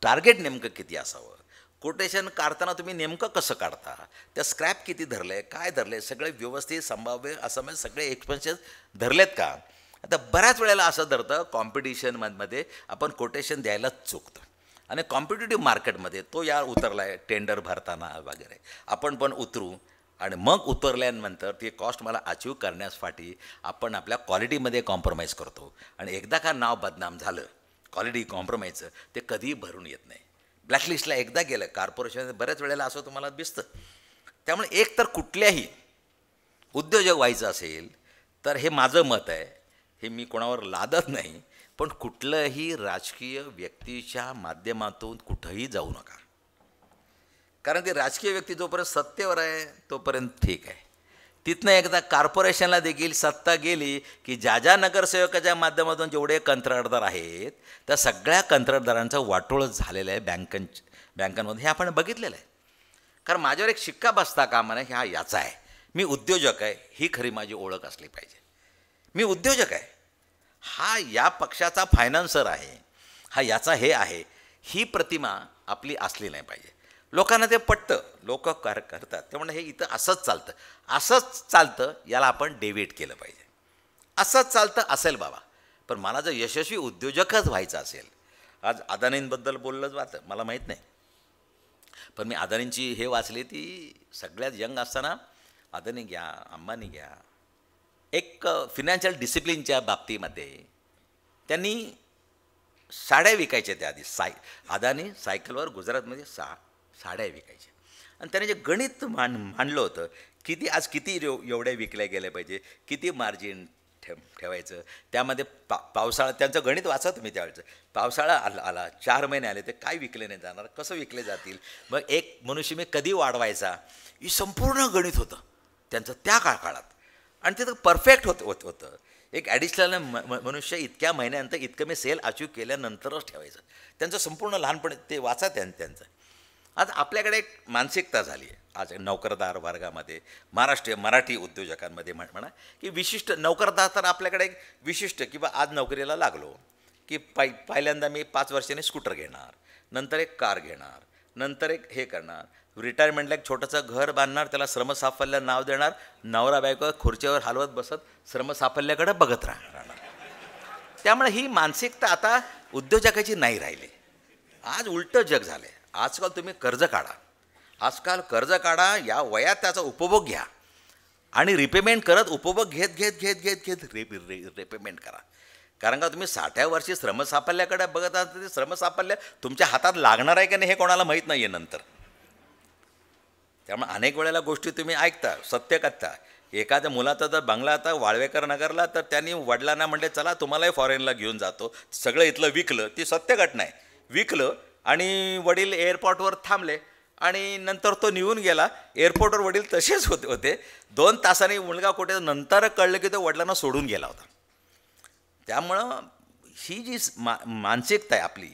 Speaker 1: टार्गेट नेमकं किती असावं कोटेशन काढताना तुम्ही नेमकं कसं काढता त्या स्क्रॅप किती धरलं आहे काय धरले सगळे व्यवस्थित संभाव्य असं म्हणजे सगळे एक्सपेन्सेस धरलेत का आता बऱ्याच वेळेला असं धरतं कॉम्पिटिशनमध्ये आपण कोटेशन द्यायला चुकतो आणि कॉम्पिटेटिव्ह मार्केटमध्ये तो या उतरला आहे टेंडर भरताना वगैरे आपण पण उतरू आणि मग उतरल्यानंतर ती कॉस्ट मला अचीव करण्यासाठी आपण आपल्या क्वालिटीमध्ये कॉम्प्रोमाइज करतो आणि एकदा का नाव बदनाम झालं क्वालिटी कॉम्प्रोमाइजचं ते कधीही भरून येत नाही ब्लॅकलिस्टला एकदा गेलं कॉर्पोरेशन बऱ्याच वेळेला असं तुम्हाला दिसतं त्यामुळे एक तर कुठल्याही उद्योजक व्हायचं असेल तर हे माझं मत आहे हे मी कोणावर लादत नाही पण कुठलंही राजकीय व्यक्तीच्या माध्यमातून कुठंही जाऊ नका कारण ते राजकीय व्यक्ती जोपर्यंत सत्तेवर आहे तोपर्यंत ठीक आहे तिथनं एकदा कॉर्पोरेशनला देखील सत्ता गेली की ज्या ज्या नगरसेवकाच्या माध्यमातून जेवढे कंत्राटदार आहेत त्या सगळ्या कंत्राटदारांचं वाटोळ झालेलं आहे बँकां बँकांमध्ये हे आपण बघितलेलं आहे कारण माझ्यावर एक शिक्का बसता कामा नाही हा याचा आहे मी उद्योजक आहे ही खरी माझी ओळख असली पाहिजे मी उद्योजक आहे हा या पक्षाचा फायनान्सर आहे हा याचा हे आहे ही प्रतिमा आपली असली नाही पाहिजे लोकांना ते पटतं लोक कार करतात ते त्यामुळे हे इथं असंच चालतं असंच चालतं याला आपण डेव्हिट केलं पाहिजे असंच चालतं असेल बाबा पण मला जर यशस्वी उद्योजकच व्हायचं असेल आज अदानींबद्दल बोललं जातं मला माहीत नाही पण मी अदानींची हे वाचली ती सगळ्यात यंग असताना अदानी घ्या अंबानी घ्या एक फिनान्शियल डिसिप्लिनच्या बाबतीमध्ये त्यांनी साड्या विकायच्या त्या आधी साय अदानी सायकलवर गुजरातमध्ये सा साड्या विकायच्या आणि त्याने जे गणित मान मांडलं होतं किती आज किती रेव एवढ्या विकल्या गेल्या पाहिजे किती मार्जिन ठेव ठेवायचं त्यामध्ये पा पावसाळा त्यांचं गणित वाचत तुम्ही त्यावेळेचं पावसाळा आला आला चार महिने आले ते काय विकले नाही जाणार कसं विकले जातील मग एक मनुष्य मी कधी वाढवायचा ही संपूर्ण गणित होतं त्यांचं त्या काळ काळात आणि ते तर परफेक्ट होत होत होतं एक ॲडिशनल म मनुष्य इतक्या महिन्यानंतर इतकं मी सेल अचीव केल्यानंतरच ठेवायचं त्यांचं संपूर्ण लहानपणी ते वाचा त्यांचं आज आपल्याकडे एक मानसिकता झाली आहे आज नौकरदार वर्गामध्ये महाराष्ट्रीय मराठी उद्योजकांमध्ये म्हणा की विशिष्ट नौकरदार तर आपल्याकडे एक विशिष्ट किंवा आज नोकरीला लागलो की पाय पहिल्यांदा मी पाच वर्षाने स्कूटर घेणार नंतर एक कार घेणार नंतर एक हे करणार रिटायरमेंटला एक छोटंसं घर बांधणार त्याला श्रमसाफल्य नाव देणार नवरा बायको खुर्चीवर हलवत बसत श्रमसाफल्याकडे बघत राहणार त्यामुळे ही मानसिकता आता उद्योजकाची नाही राहिली आज उलटं जग झालं आजकाल तुम्ही कर्ज काढा आजकाल कर्ज काढा या वयात त्याचा उपभोग घ्या आणि रिपेमेंट करत उपभोग घेत घेत घेत घेत घेत रे रिपेमेंट करा कारण का तुम्ही साठ्या वर्षी श्रम सापडल्याकडे बघत असता ते सापडल्या तुमच्या हातात लागणार आहे का नाही हे कोणाला माहीत नाही आहे नंतर त्यामुळे अनेक वेळेला गोष्टी तुम्ही ऐकता सत्य कथता एखाद्या मुलाचा जर बंगला आता वाळवेकर नगरला तर त्यांनी वडिलांना म्हणले चला तुम्हालाही फॉरेनला घेऊन जातो सगळं इथलं विकलं ती सत्य घटना आहे विकलं आणि वडील एअरपोर्टवर थांबले आणि नंतर तो निघून गेला एअरपोर्टवर वडील तसेच होते होते दोन तासांनी मुलगा कुठे नंतर कळलं की तो वडिलांना सोडून गेला होता त्यामुळं ही जी मा मानसिकता आहे आपली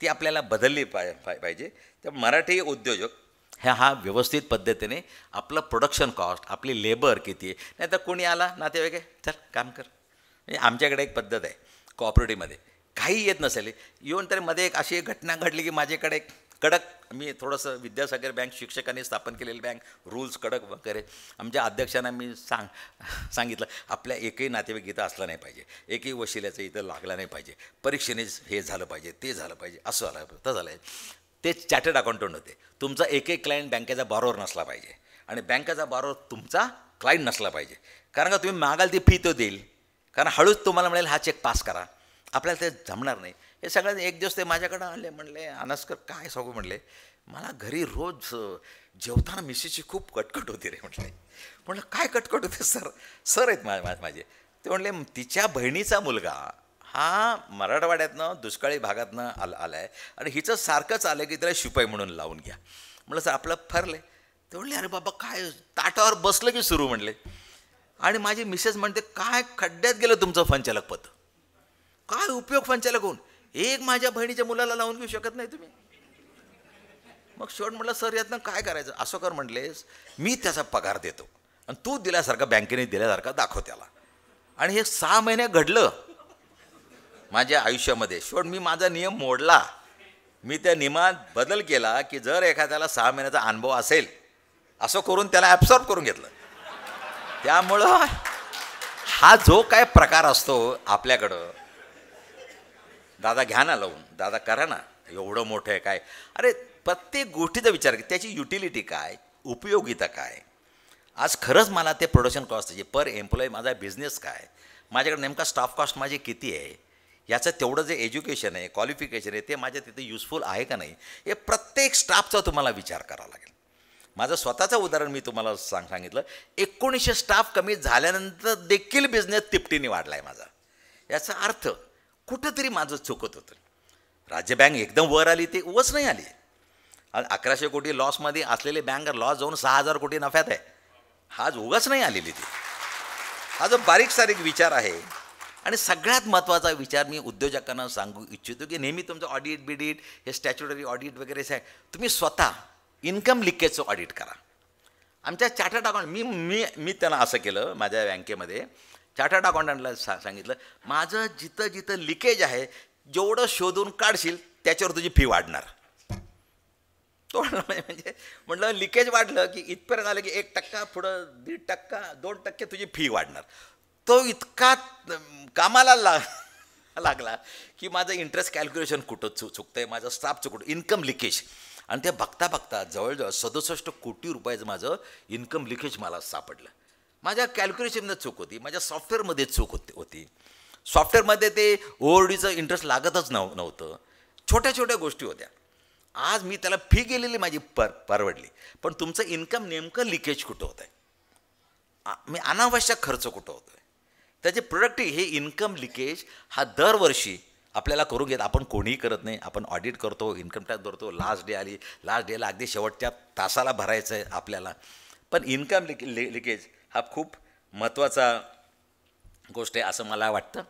Speaker 1: ती आपल्याला बदलली पाय पाहिजे तर मराठी उद्योजक ह्या हा व्यवस्थित पद्धतीने आपलं प्रोडक्शन कॉस्ट आपली लेबर किती आहे नाही तर कोणी आला नातेवाईक आहे चल काम कर म्हणजे आमच्याकडे एक पद्धत आहे कॉपरेटिवमध्ये काही येत नसेल येऊन तरी मध्ये एक अशी एक घटना घडली की माझ्याकडे कडक मी थोडंसं विद्यासागर बँक शिक्षकांनी स्थापन केलेली बँक रूल्स कडक वगैरे आमच्या अध्यक्षांना मी सांग सांगितलं आपल्या एकही नातेवाईक इथं असला नाही पाहिजे एकही वशिल्याचं इथं लागलं नाही पाहिजे परीक्षेने हे झालं पाहिजे ते झालं पाहिजे असं झालं तसं झालं आहे ते चार्टर्ड अकाउंटंट होते तुमचा एकही क्लायंट बँकेचा बारोवर नसला पाहिजे आणि बँकेचा बारोवर तुमचा क्लायंट नसला पाहिजे कारण का तुम्ही मागाल ती फी तो देईल कारण हळूच तुम्हाला मिळेल हा चेक पास करा आपल्याला ते जमणार नाही हे सगळ्यात एक दिवस ते माझ्याकडं आले म्हणले अनास्कर काय सांगू म्हणले मला घरी रोज जेवताना मिसेसची खूप कटकट होती रे म्हटले म्हटलं काय कटकट होते सर सर आहेत मा माझे ते म्हणले तिच्या बहिणीचा मुलगा हा मराठवाड्यातनं दुष्काळी भागातनं आलं आला आहे आणि हिचं सारखंच आलं की तिला शिपाई म्हणून लावून घ्या म्हटलं सर आपलं फरले ते म्हणले अरे बाबा काय ताटावर बसलं की सुरू म्हणले आणि माझी मिसेस म्हणते काय खड्ड्यात गेलं तुमचं फंचालक काय उपयोग पंचायला कोण एक माझ्या बहिणीच्या मुलाला लावून घेऊ शकत नाही तुम्ही मग शेवट म्हटलं सर यातनं काय करायचं असं कर म्हटलेस मी त्याचा पगार देतो आणि तू दिल्यासारखा बँकेने दिल्यासारखा दाखव त्याला आणि हे सहा महिने घडलं माझ्या आयुष्यामध्ये शेवट मी माझा नियम मोडला मी त्या नियमात बदल केला की जर एखाद्याला सहा महिन्याचा अनुभव असेल असं करून त्याला ॲब्सॉर्ब करून घेतलं त्यामुळं हा जो काय प्रकार असतो आपल्याकडं दादा घ्या ना लावून दादा करा ना एवढं मोठं आहे काय अरे प्रत्येक गोष्टीचा विचार त्याची युटिलिटी काय उपयोगिता काय आज खरंच मला ते प्रोडक्शन कॉस्ट जे पर एम्प्लॉई माझा बिझनेस काय माझ्याकडे नेमका स्टाफ कॉस्ट माझी किती आहे याचं तेवढं जे एज्युकेशन आहे क्वालिफिकेशन आहे ते माझ्या तिथे युजफुल आहे का नाही हे प्रत्येक स्टाफचा तुम्हाला विचार करावा लागेल माझं स्वतःचं उदाहरण मी तुम्हाला सांग सांगितलं एकोणीसशे स्टाफ कमी झाल्यानंतर देखील बिझनेस तिपटीने वाढला आहे माझा याचा अर्थ कुठंतरी माझं चुकत होतं राज्य बँक एकदम वर आली ते उच नाही आली अकराशे कोटी लॉसमध्ये असलेले बँक लॉस जाऊन सहा हजार कोटी नफ्यात आहे हा उगाच नाही आलेली ती हा जो बारीक सारीक विचार आहे आणि सगळ्यात महत्त्वाचा विचार मी उद्योजकांना सांगू इच्छितो की नेहमी तुमचं ऑडिट बिडिट हे स्टॅच्युटरी ऑडिट वगैरे आहे तुम्ही स्वतः इन्कम लिकेजचं ऑडिट करा आमच्या चार्टर्ड अकाउंट मी मी मी त्यांना असं केलं माझ्या बँकेमध्ये चार्टर्ड अकाउंटंटला सा सांगितलं माझं जिथं जिथं लिकेज आहे जेवढं शोधून काढशील त्याच्यावर तुझी फी वाढणार तो म्हणजे, म्हणजे म्हटलं लिकेज वाढलं की इथपर्यंत आलं की एक टक्का पुढं दीड टक्का दोन टक्के तुझी फी वाढणार तो इतका कामाला ला लागला की माझं इंटरेस्ट कॅल्क्युलेशन कुठं चु चुकतं आहे माझं स्टाफ चुकतो इन्कम लिकेज आणि ते बघता बघता जवळजवळ सदुसष्ट कोटी रुपयाचं माझं इन्कम लिकेज मला सापडलं माझ्या कॅल्क्युलेशनमध्ये चूक होती माझ्या सॉफ्टवेअरमध्ये चूक होती होती सॉफ्टवेअरमध्ये ते ओरडीचं इंटरेस्ट लागतच नव नव्हतं छोट्या छोट्या गोष्टी होत्या आज मी त्याला फी गेलेली माझी पर परवडली पण तुमचं इन्कम नेमकं लिकेज कुठं होतं आहे मी अनावश्यक खर्च कुठं होतो आहे त्याचे प्रोडक्ट हे इन्कम लिकेज हा दरवर्षी आपल्याला करून घेत आपण कोणीही करत नाही आपण ऑडिट करतो इन्कम टॅक्स भरतो लास्ट डे आली लास्ट डेला अगदी शेवटच्या तासाला भरायचं आहे आपल्याला पण इन्कम लिक लिकेज हा खूप महत्त्वाचा गोष्ट आहे असं मला वाटतं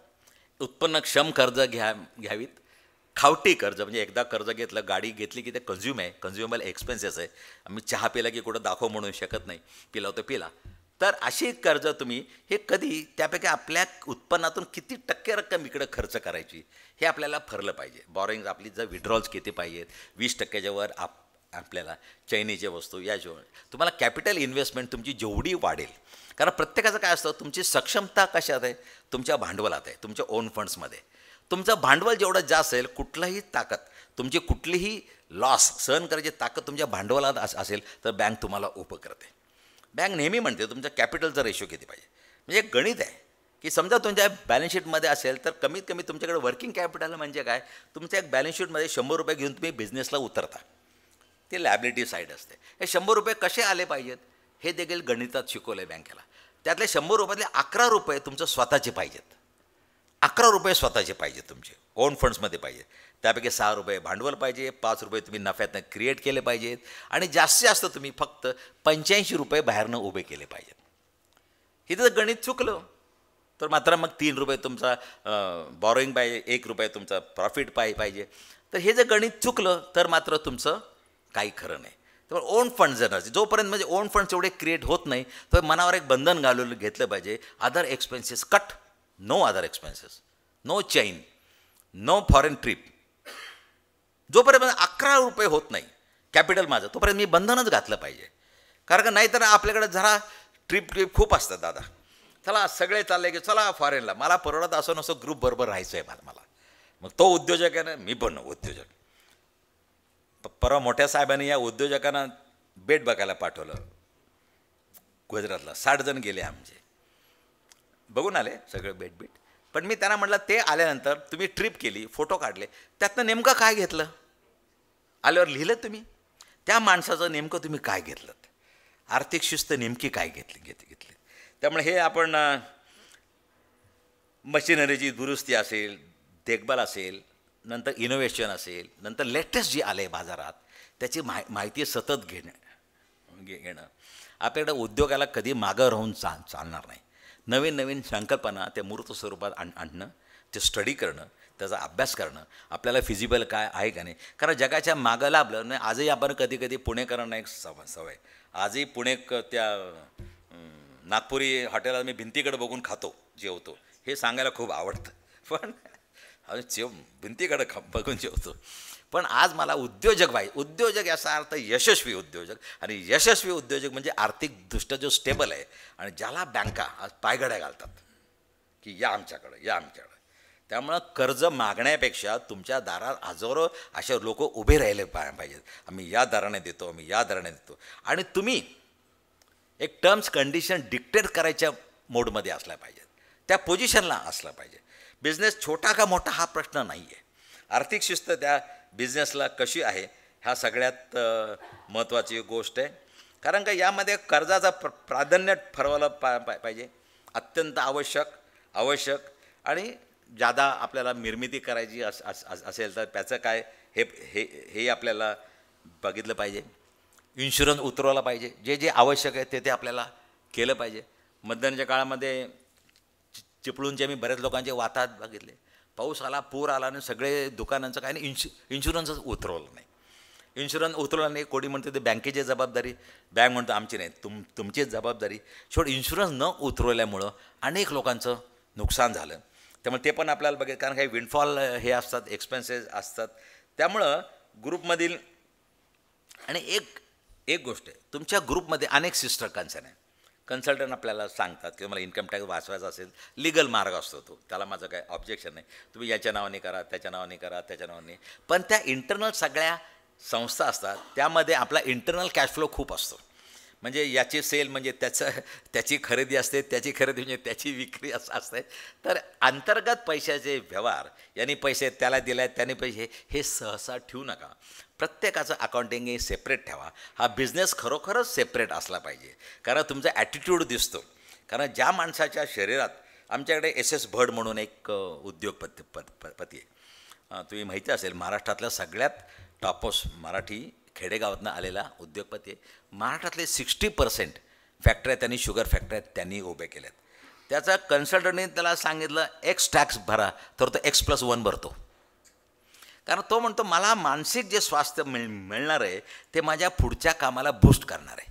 Speaker 1: उत्पन्नक्षम कर्ज घ्या घ्यावीत खावटी कर्ज म्हणजे एकदा कर्ज घेतलं गाडी घेतली की ते कन्झ्युम आहे कन्झ्युमेबल एक्सपेन्सेस आहे आम्ही चहा पिला की कुठं दाखव म्हणू शकत नाही पिला होतं पिला तर अशी कर्ज तुम्ही हे कधी त्यापैकी आपल्या उत्पन्नातून किती टक्के रक्कम इकडं खर्च करायची हे आपल्याला फरलं पाहिजे बॉरिंग आपली जर विड्रॉल्स किती पाहिजेत वीस टक्क्याच्यावर आप आपल्याला चैनीच्या वस्तू या जेव तुम्हाला कॅपिटल इन्व्हेस्टमेंट तुमची जेवढी वाढेल कारण प्रत्येकाचं काय असतं तुमची सक्षमता कशात आहे तुमच्या भांडवलात आहे तुमच्या ओन फंड्समध्ये तुमचं भांडवल जेवढं जास्त असेल कुठलाही ताकद तुमची कुठलीही लॉस सहन करायची ताकद तुमच्या भांडवलात असेल तर बँक तुम्हाला उप करते बँक नेहमी म्हणते तुमचा कॅपिटलचा रेशो किती पाहिजे म्हणजे एक गणित आहे की समजा तुमच्या बॅलन्सशीटमध्ये असेल तर कमीत कमी तुमच्याकडे वर्किंग कॅपिटल म्हणजे काय तुमच्या एक बॅलन्सशीटमध्ये शंभर रुपये घेऊन तुम्ही बिझनेसला उतरता ते लॅबिलिटी साईड असते हे शंभर रुपये कसे आले पाहिजेत हे देखील गणितात शिकवलं आहे बँकेला त्यातले शंभर रुपयातले अकरा रुपये तुमचं स्वतःचे पाहिजेत अकरा रुपये स्वतःचे पाहिजे तुमचे ओन फंड्समध्ये पाहिजे त्यापैकी सहा रुपये भांडवल पाहिजे पाच रुपये तुम्ही नफ्यातनं क्रिएट केले पाहिजेत आणि जास्तीत जास्त तुम्ही फक्त पंच्याऐंशी रुपये बाहेरनं उभे केले पाहिजेत हे जर गणित चुकलं तर मात्र मग तीन रुपये तुमचा बॉरोईंग पाहिजे एक रुपये तुमचा प्रॉफिट पाहिजे तर हे जर गणित चुकलं तर मात्र तुमचं काही खरं नाही तर ओन फंड जर नसते जोपर्यंत म्हणजे ओन फंड्स एवढे क्रिएट होत नाही तर मनावर एक बंधन घालून घेतलं पाहिजे other expenses cut no other expenses no चैन नो फॉरेन ट्रिप जोपर्यंत म्हणजे अकरा रुपये होत नाही कॅपिटल माझं तोपर्यंत मी बंधनच घातलं पाहिजे कारण का नाहीतर आपल्याकडे जरा ट्रिप ट्रिप खूप असतात दादा चला सगळे चालले की चला फॉरेनला मला परवडत असं नसं ग्रुप बरोबर राहायचं आहे मला मला मग तो उद्योजक आहे ना मी पण उद्योजक परवा मोठ्या साहेबांनी या उद्योजकांना बेट बघायला पाठवलं गुजरातला साठ जण गेले आमचे बघून आले सगळं बेट बेट पण मी त्यांना म्हटलं ते आल्यानंतर तुम्ही ट्रिप केली फोटो काढले त्यातनं नेमकं काय घेतलं आल्यावर लिहिलं तुम्ही त्या माणसाचं नेमकं तुम्ही काय घेतलं आर्थिक शिस्त नेमकी काय घेतली घेत घेतली त्यामुळे हे आपण मशिनरीची दुरुस्ती असेल देखभाल असेल नंतर इनोव्हेशन असेल नंतर लेटेस्ट जे आले बाजारात त्याची माहि माहिती सतत घेणं घे घेणं आपल्याकडे उद्योगाला कधी मागं राहून चाल चालणार नाही नवीन नवीन संकल्पना त्या मूर्त स्वरूपात आण आणणं ते स्टडी करणं त्याचा अभ्यास करणं आपल्याला फिजिबल काय आहे का नाही कारण जगाच्या मागं लाभलं नाही आजही आपण कधी कधी पुणेकरांना एक सव सवय आजही पुणे क त्या नागपुरी हॉटेलात मी भिंतीकडे बघून खातो जेवतो हे सांगायला खूप आवडतं पण आणि जेव भिंतीकडं ख बघून जेवतो पण आज मला उद्योजक व्हाय उद्योजक याचा अर्थ यशस्वी उद्योजक आणि यशस्वी उद्योजक म्हणजे आर्थिकदृष्ट्या जो स्टेबल आहे आणि ज्याला बँका आज पायगड्या घालतात की या आमच्याकडं या आमच्याकडं त्यामुळं कर्ज मागण्यापेक्षा तुमच्या दारात हजारो असे लोक उभे राहिले पाहिजेत आम्ही या दराने देतो आम्ही या दराने देतो आणि तुम्ही एक टर्म्स कंडिशन डिक्टेट करायच्या मोडमध्ये असल्या पाहिजेत त्या पोझिशनला असला पाहिजे बिझनेस छोटा का मोठा हा प्रश्न नाही आहे आर्थिक शिस्त त्या बिझनेसला कशी आहे ह्या सगळ्यात महत्त्वाची गोष्ट आहे कारण का यामध्ये कर्जाचा प्र प्राधान्य ठरवायला पा पाहिजे अत्यंत आवश्यक आवश्यक आणि ज्यादा आपल्याला निर्मिती करायची असेल तर त्याचं काय हे हे हे आपल्याला बघितलं पाहिजे इन्शुरन्स उतरवला पाहिजे जे जे आवश्यक आहे ते ते आपल्याला केलं पाहिजे मतदानाच्या काळामध्ये चिपळूणचे मी बऱ्याच लोकांचे वातात बघितले पाऊस आला पूर आला आणि सगळे दुकानांचं काही नाही इन्शु इन्शुरन्सच उतरवलं नाही इन्शुरन्स उतरवला नाही कोणी म्हणते ते बँकेची जबाबदारी बँक म्हणतो आमची नाही तुम तुमचीच जबाबदारी शेवट इन्शुरन्स न उतरवल्यामुळं अनेक लोकांचं नुकसान झालं त्यामुळे ते पण आपल्याला बघित कारण काही विंडफॉल हे असतात एक्सपेन्सेस असतात त्यामुळं ग्रुपमधील आणि एक एक गोष्ट आहे तुमच्या ग्रुपमध्ये अनेक सिस्टर कन्सर्न आहे कन्सल्टंट आपल्याला सांगतात की मला इन्कम टॅक्स वाचवायचा असेल लिगल मार्ग असतो तो त्याला माझं काय ऑब्जेक्शन नाही तुम्ही याच्या नावाने करा त्याच्या नावाने करा त्याच्या नावाने पण त्या इंटरनल सगळ्या संस्था असतात त्यामध्ये आपला इंटरनल कॅश फ्लो खूप असतो म्हणजे याची सेल म्हणजे त्याचं त्याची खरेदी असते त्याची खरेदी म्हणजे त्याची विक्री असं असते तर अंतर्गत पैशाचे व्यवहार यांनी पैसे त्याला दिले त्याने पैसे हे सहसा ठेवू नका प्रत्येकाचं अकाउंटिंग हे सेपरेट ठेवा हा बिझनेस खरोखरच सेपरेट असला पाहिजे कारण तुमचा ॲटिट्यूड दिसतो कारण ज्या माणसाच्या शरीरात आमच्याकडे एस एस भड म्हणून एक उद्योगपती पती आहे तुम्ही माहिती असेल महाराष्ट्रातल्या सगळ्यात टॉपोस मराठी खेडेगावातनं आलेला उद्योगपती आहे महाराष्ट्रातले सिक्स्टी पर्सेंट आहेत त्यांनी शुगर आहेत त्यांनी उभ्या केल्यात त्याचा कन्सल्टंटने त्याला सांगितलं एक्स टॅक्स भरा तर तो एक्स प्लस वन भरतो कारण तो म्हणतो मला मानसिक जे स्वास्थ्य मिळ मिळणार आहे ते माझ्या पुढच्या कामाला बूस्ट करणार आहे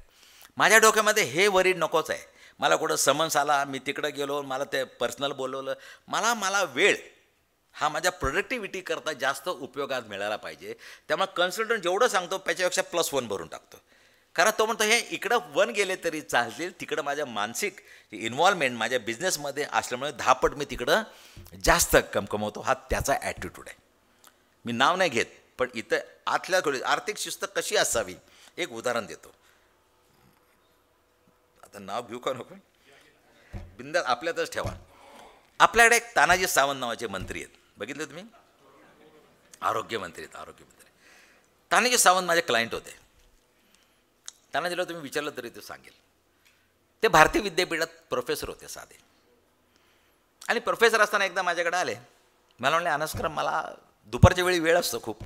Speaker 1: माझ्या डोक्यामध्ये हे वरी नकोच आहे मला कुठं समन्स आला मी तिकडं गेलो मला ते पर्सनल बोलवलं मला मला वेळ हा माझ्या प्रोडक्टिव्हिटी करता जास्त उपयोगात मिळाला पाहिजे त्यामुळे कन्सल्टंट जेवढं सांगतो त्याच्यापेक्षा प्लस वन भरून टाकतो कारण तो म्हणतो हे इकडं वन गेले तरी चालतील तिकडं माझ्या मानसिक इन्व्हॉल्वमेंट माझ्या बिझनेसमध्ये असल्यामुळे धापट मी तिकडं जास्त कमकमवतो हा त्याचा ॲटिट्यूड आहे मी नाव नाही घेत पण इथं आतल्या थोडी आर्थिक शिस्त कशी असावी एक उदाहरण देतो आता नाव घेऊ का नको बिंद आपल्यातच ठेवा आपल्याकडे एक तानाजी सावंत नावाचे मंत्री आहेत बघितले तुम्ही आरोग्यमंत्री आहेत आरोग्यमंत्री तानाजी सावंत माझे क्लायंट होते तानाजीला तुम्ही विचारलं तरी ते सांगेल ते भारतीय विद्यापीठात प्रोफेसर होते साधे आणि प्रोफेसर असताना एकदा माझ्याकडे आले मला म्हणले अनस्कर मला दुपारच्या वेळी वेळ असतो खूप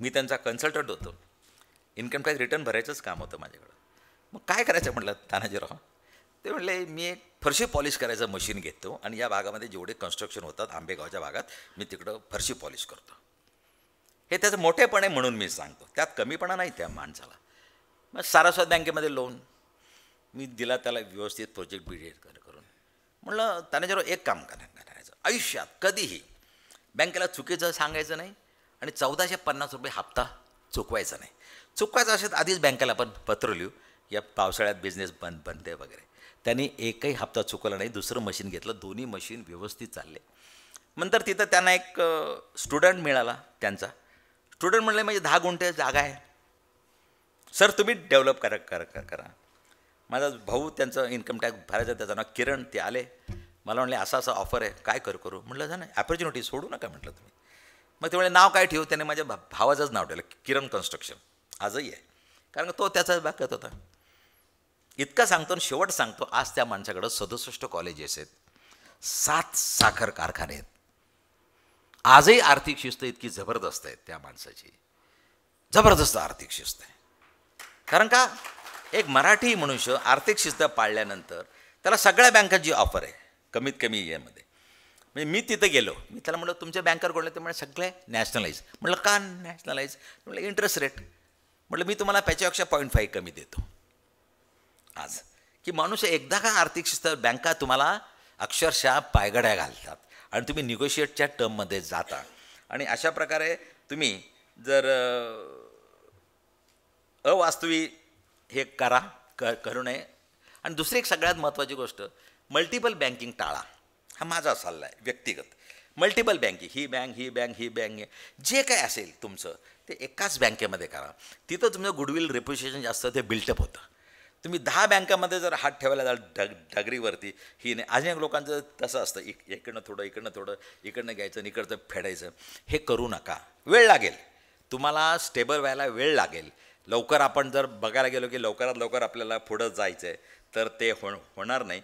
Speaker 1: मी त्यांचा कन्सल्टंट होतो इन्कम टॅक्स रिटर्न भरायचंच काम होतं माझ्याकडं मग काय करायचं म्हटलं तानाजीराव ते म्हटले मी एक फरशी पॉलिश करायचं मशीन घेतो आणि या भागामध्ये जेवढे कन्स्ट्रक्शन होतात आंबेगावच्या भागात मी तिकडं फरशी पॉलिश करतो हे त्याचं मोठेपण आहे म्हणून मी सांगतो त्यात कमीपणा नाही त्या माणसाला मग सारस्वत बँकेमध्ये लोन मी दिला त्याला व्यवस्थित प्रोजेक्ट बिजेक्ट करून म्हटलं तानाजीराव एक काम करायचं आयुष्यात कधीही बँकेला चुकीचं सांगायचं नाही आणि चौदाशे पन्नास रुपये हप्ता चुकवायचा नाही चुकवायचं असेल आधीच बँकेला आपण पत्र लिहू या पावसाळ्यात बिझनेस बंद बनते वगैरे त्यांनी एकही हप्ता चुकवला नाही दुसरं मशीन घेतलं दोन्ही मशीन व्यवस्थित चालले नंतर तिथं त्यांना एक स्टुडंट मिळाला त्यांचा स्टुडंट म्हणले म्हणजे दहा गुंठे जागा आहे सर तुम्ही डेव्हलप करा करा करा माझा भाऊ त्यांचं इन्कम टॅक्स भरायचा त्याचं नाव किरण ते आले मला म्हणले असा असं ऑफर आहे काय कर करू म्हटलं झालं ॲपॉर्च्युनिटी सोडू नका म्हटलं तुम्ही मग ते म्हणजे नाव काय ठेवू त्याने माझ्या भा भावाचंच नाव ठेवलं किरण कन्स्ट्रक्शन आजही आहे कारण तो त्याचा भाग करत होता इतका सांगतो आणि शेवट सांगतो आज त्या माणसाकडं सदुसष्ट कॉलेजेस आहेत सात साखर कारखाने आहेत आजही आर्थिक शिस्त इतकी जबरदस्त आहे त्या माणसाची जबरदस्त आर्थिक शिस्त आहे कारण का एक मराठी मनुष्य आर्थिक शिस्त पाळल्यानंतर त्याला सगळ्या बँकांची ऑफर आहे कमीत कमी यामध्ये म्हणजे मी तिथं गेलो मी त्याला म्हटलं तुमच्या बँकर ते म्हणजे सगळे नॅशनलाइज म्हटलं का नॅशनलाइज म्हटलं इंटरेस्ट रेट म्हटलं मी तुम्हाला त्याच्यापेक्षा पॉईंट फाईव्ह कमी देतो आज की माणूस एकदा का आर्थिक शिस्त बँका तुम्हाला अक्षरशः पायगड्या घालतात आणि तुम्ही निगोशिएटच्या टर्ममध्ये जाता आणि अशा प्रकारे तुम्ही जर अवास्तवी हे करा क करू नये आणि दुसरी एक सगळ्यात महत्त्वाची गोष्ट मल्टिपल बँकिंग टाळा हा माझा सल्ला आहे व्यक्तिगत मल्टिपल बँकिंग ही बँक ही बँक ही बँक जे काय असेल तुमचं ते एकाच बँकेमध्ये करा तिथं तुमचं गुडविल रेप्युटेशन जास्त ते बिल्टअप होतं तुम्ही दहा बँकामध्ये जर हात ठेवायला जाल ढग डगरीवरती ही नाही एक लोकांचं तसं असतं इक इकडनं थोडं इकडनं थोडं इकडनं घ्यायचं इकडचं फेडायचं हे करू नका वेळ लागेल तुम्हाला स्टेबल व्हायला वेळ लागेल लवकर आपण जर बघायला गेलो की लवकरात लवकर आपल्याला पुढं जायचं आहे तर ते हो होणार नाही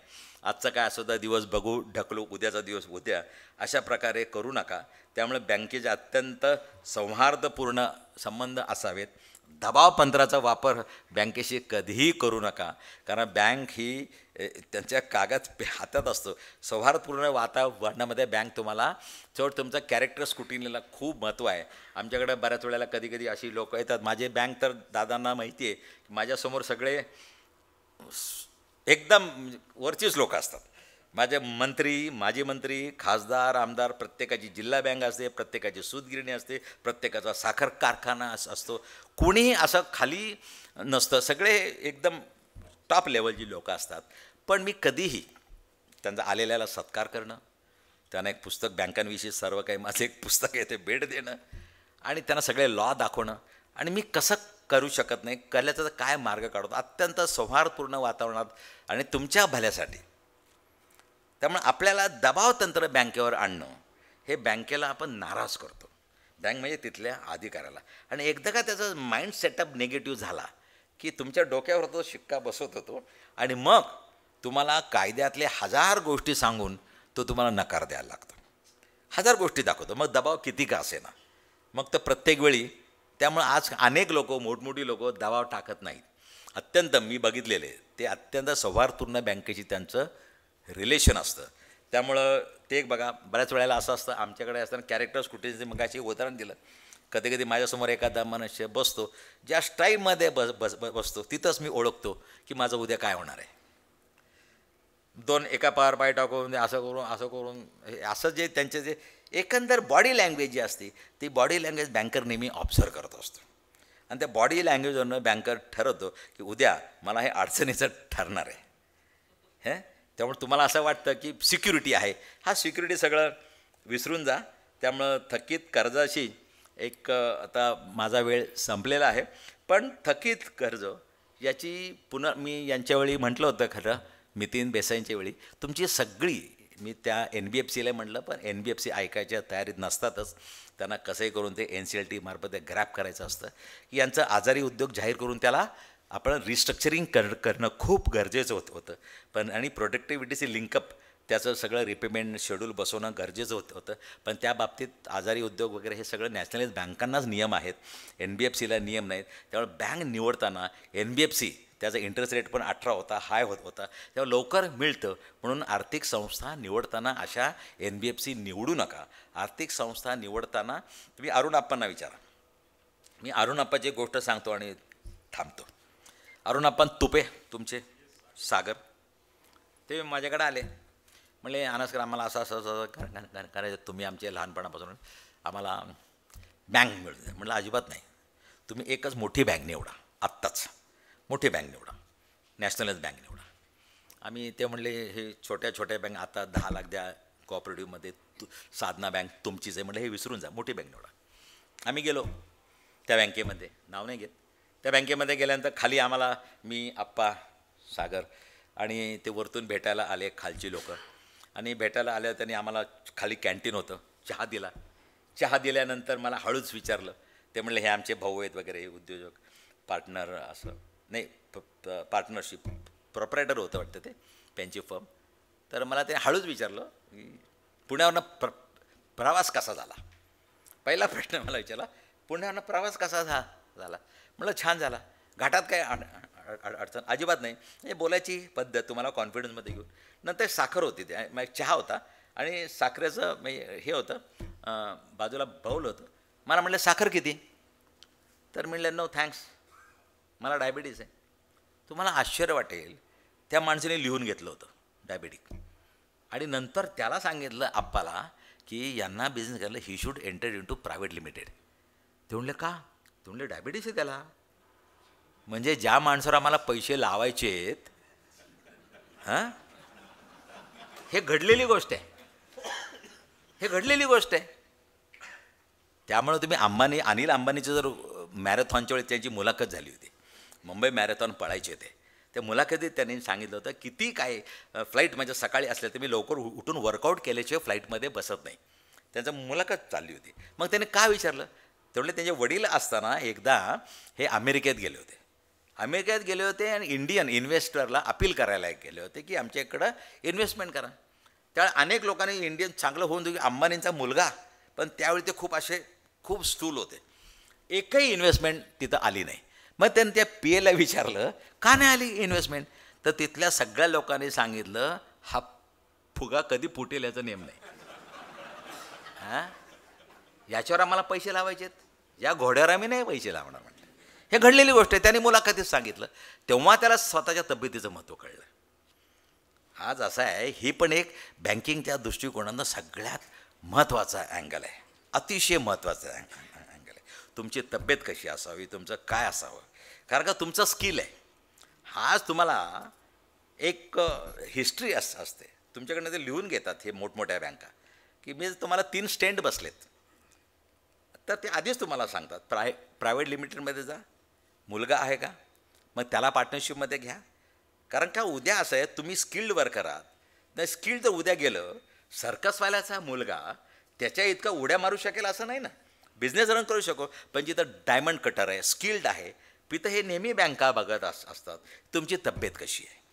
Speaker 1: आजचा काय असं दिवस बघू ढकलू उद्याचा दिवस उद्या अशा प्रकारे करू नका त्यामुळे बँकेचे अत्यंत सौहार्दपूर्ण संबंध असावेत दबाव पंत्राचा वापर बँकेशी कधीही करू नका कारण बँक ही त्यांच्या कागद हातात असतो सौहार्दपूर्ण वातावरणामध्ये बँक तुम्हाला चढ तुमचा कॅरेक्टर स्कुटिनीला खूप महत्त्व आहे आमच्याकडे बऱ्याच वेळेला कधी कधी अशी लोक येतात माझे बँक तर दादांना माहिती आहे माझ्यासमोर सगळे एकदम म्हणजे वरचीच लोक असतात माझे मंत्री माजी मंत्री खासदार आमदार प्रत्येकाची जिल्हा बँक असते प्रत्येकाची सूतगिरणी असते प्रत्येकाचा साखर कारखाना असतो कोणीही असं खाली नसतं सगळे एकदम टॉप लेवलची लोकं असतात पण मी कधीही त्यांचा आलेल्याला सत्कार करणं त्यांना एक पुस्तक बँकांविषयी सर्व काही माझं एक पुस्तक येते भेट देणं आणि त्यांना सगळे लॉ दाखवणं आणि मी कसं करू शकत नाही कल्याचा काय मार्ग काढतो अत्यंत सौहार्दपूर्ण वातावरणात आणि तुमच्या भल्यासाठी त्यामुळे आपल्याला दबाव तंत्र बँकेवर आणणं हे बँकेला आपण नाराज करतो बँक म्हणजे तिथल्या अधिकाऱ्याला आणि एकदा का त्याचा माइंड सेटअप निगेटिव्ह झाला की तुमच्या डोक्यावर तो शिक्का बसवत होतो आणि मग तुम्हाला कायद्यातले हजार गोष्टी सांगून तो तुम्हाला नकार द्यायला लागतो हजार गोष्टी दाखवतो मग दबाव किती का असे ना मग तर प्रत्येक वेळी त्यामुळं आज अनेक लोक मोठमोठी लोक दबाव टाकत नाहीत अत्यंत मी बघितलेले ते अत्यंत सौहार्दपूर्ण बँकेशी त्यांचं रिलेशन असतं त्यामुळं ते एक बघा बऱ्याच वेळेला असं असतं आमच्याकडे असताना कॅरेक्टर मग मगाशी उदाहरण दिलं कधी कधी माझ्यासमोर एखादा मनुष्य बसतो ज्या स्टाईलमध्ये बस बस बसतो तिथंच मी ओळखतो की माझं उद्या काय होणार आहे दोन एका पार पाय टाकून असं करून असं करून असं जे त्यांचे जे एकंदर बॉडी लँग्वेज जी असते ती बॉडी लँग्वेज बँकर नेहमी ऑब्झर्व करत असतो आणि त्या बॉडी लँग्वेजवरनं बँकर ठरवतो की उद्या मला हे अडचणीचं ठरणार आहे हे त्यामुळे तुम्हाला असं वाटतं की सिक्युरिटी आहे हा सिक्युरिटी सगळं विसरून जा त्यामुळं थकीत कर्जाशी एक आता माझा वेळ संपलेला आहे पण थकीत कर्ज याची पुन्हा मी यांच्यावेळी म्हटलं होतं खरं मितीन बेसाईंच्या वेळी तुमची सगळी मी त्या एन बी एफ सीला म्हटलं पण एन बी एफ सी ऐकायच्या तयारीत नसतातच त्यांना कसंही करून ते एन सी एल टीमार्फत ते ग्रॅप करायचं असतं की यांचा आजारी उद्योग जाहीर करून त्याला आपण रिस्ट्रक्चरिंग कर करणं खूप गरजेचं होत होतं पण आणि प्रोडक्टिव्हिटीचे लिंकअप त्याचं सगळं रिपेमेंट शेड्यूल बसवणं गरजेचं होतं होतं पण त्या बाबतीत आजारी उद्योग वगैरे हे सगळं नॅशनलाइज बँकांनाच नियम आहेत एन बी एफ सीला नियम नाहीत त्यामुळे बँक निवडताना एन बी एफ सी त्याचा इंटरेस्ट रेट पण अठरा होता हाय होत होता तेव्हा लवकर मिळतं म्हणून आर्थिक संस्था निवडताना अशा एन बी एफ सी निवडू नका आर्थिक संस्था निवडताना तुम्ही अरुण आप्पांना विचारा मी अरुण आप्पाची गोष्ट सांगतो आणि थांबतो अरुण तुपे तुमचे सागर ते माझ्याकडे आले म्हणले आनसकर आम्हाला असं असं असं करायचं तुम्ही आमचे लहानपणापासून आम्हाला बँक मिळते म्हटलं अजिबात नाही तुम्ही एकच मोठी बँक निवडा आत्ताच मोठी बँक निवडा नॅशनलाइज बँक निवडा आम्ही ते म्हणले हे छोट्या छोट्या बँक आता दहा लाख द्या कॉपरेटिव्हमध्ये तू साधना बँक तुमचीच आहे म्हणलं हे विसरून जा मोठी बँक निवडा आम्ही गेलो त्या बँकेमध्ये नाव नाही घेत त्या बँकेमध्ये गेल्यानंतर खाली आम्हाला मी आप्पा सागर आणि ते वरतून भेटायला आले खालची लोक आणि भेटायला आले त्यांनी आम्हाला खाली कॅन्टीन होतं चहा दिला चहा दिल्यानंतर मला हळूच विचारलं ते म्हणले हे आमचे भाऊ आहेत वगैरे उद्योजक पार्टनर असं नाही पार्टनरशिप प्रॉपरायटर होतं वाटतं ते त्यांची फर्म तर मला ते हळूच विचारलं की पुण्यावरनं प्र प्रवास कसा झाला पहिला प्रश्न मला विचारला पुण्यावरनं प्रवास कसा झा झाला म्हटलं छान झाला घाटात काय अडचण अजिबात नाही हे बोलायची पद्धत तुम्हाला कॉन्फिडन्समध्ये घेऊन नंतर साखर होती ते मग चहा होता आणि साखरेचं म्हणजे हे होतं बाजूला बाऊल होतं मला म्हटलं साखर किती तर म्हटलं नो थँक्स मला डायबिटीस आहे तुम्हाला आश्चर्य वाटेल त्या माणसाने लिहून घेतलं होतं डायबिटिक आणि नंतर त्याला सांगितलं आप्पाला की यांना बिझनेस करायला ही should enter into private limited ते म्हणले का ते म्हणले डायबिटीस आहे त्याला म्हणजे ज्या माणसावर आम्हाला पैसे लावायचे आहेत हां हे घडलेली गोष्ट आहे हे घडलेली गोष्ट आहे त्यामुळे तुम्ही अंबानी अनिल अंबानीचं जर मॅरेथॉनच्या वेळी त्यांची मुलाखत झाली होती मुंबई मॅरेथॉन पळायचे ते त्या मुलाखतीत त्यांनी सांगितलं होतं किती काय फ्लाईट म्हणजे सकाळी असले तर मी लवकर उठून वर्कआउट केल्याशिवाय फ्लाईटमध्ये बसत नाही त्यांचं मुलाखत चालली होती मग त्याने का विचारलं तेवढे त्यांचे वडील असताना एकदा हे अमेरिकेत गेले होते अमेरिकेत गेले होते आणि इंडियन इन्व्हेस्टरला अपील करायला गेले होते की आमच्या इकडं इन्व्हेस्टमेंट करा त्यावेळेला अनेक लोकांनी इंडियन चांगलं होऊन देऊ अंबानींचा मुलगा पण त्यावेळी ते खूप असे खूप स्थूल होते एकही इन्व्हेस्टमेंट तिथं आली नाही मग त्यानं त्या पी एला विचारलं का नाही आली इन्व्हेस्टमेंट तर तिथल्या सगळ्या लोकांनी सांगितलं हा फुगा कधी फुटेल याचा नेम नाही हां याच्यावर आम्हाला पैसे लावायचे या घोड्यावर आम्ही नाही पैसे लावणार म्हटलं हे घडलेली गोष्ट आहे त्याने मुलाखतीत सांगितलं तेव्हा त्याला स्वतःच्या तब्येतीचं महत्त्व कळलं आज असं आहे ही पण एक बँकिंगच्या दृष्टिकोनानं सगळ्यात महत्त्वाचा अँगल आहे अतिशय महत्त्वाचा अँगल तुमची तब्येत कशी असावी तुमचं काय असावं कारण का तुमचं स्किल आहे हाच तुम्हाला एक हिस्ट्री अस असते तुमच्याकडनं ते लिहून घेतात हे मोठमोठ्या बँका की मी तुम्हाला तीन स्टँड बसलेत तर ते आधीच तुम्हाला सांगतात प्राय प्रायव्हेट लिमिटेडमध्ये जा मुलगा आहे का मग त्याला पार्टनरशिपमध्ये घ्या कारण का उद्या असं आहे तुम्ही स्किल्ड वर्क आहात नाही स्किल्ड जर उद्या गेलं सर्कसवाल्याचा मुलगा त्याच्या इतका उड्या मारू शकेल असं नाही ना बिझनेस रन करू शकतो पण जिथं डायमंड कटर आहे स्किल्ड आहे तिथं हे नेहमी बँका बघत अस असतात तुमची तब्येत कशी आहे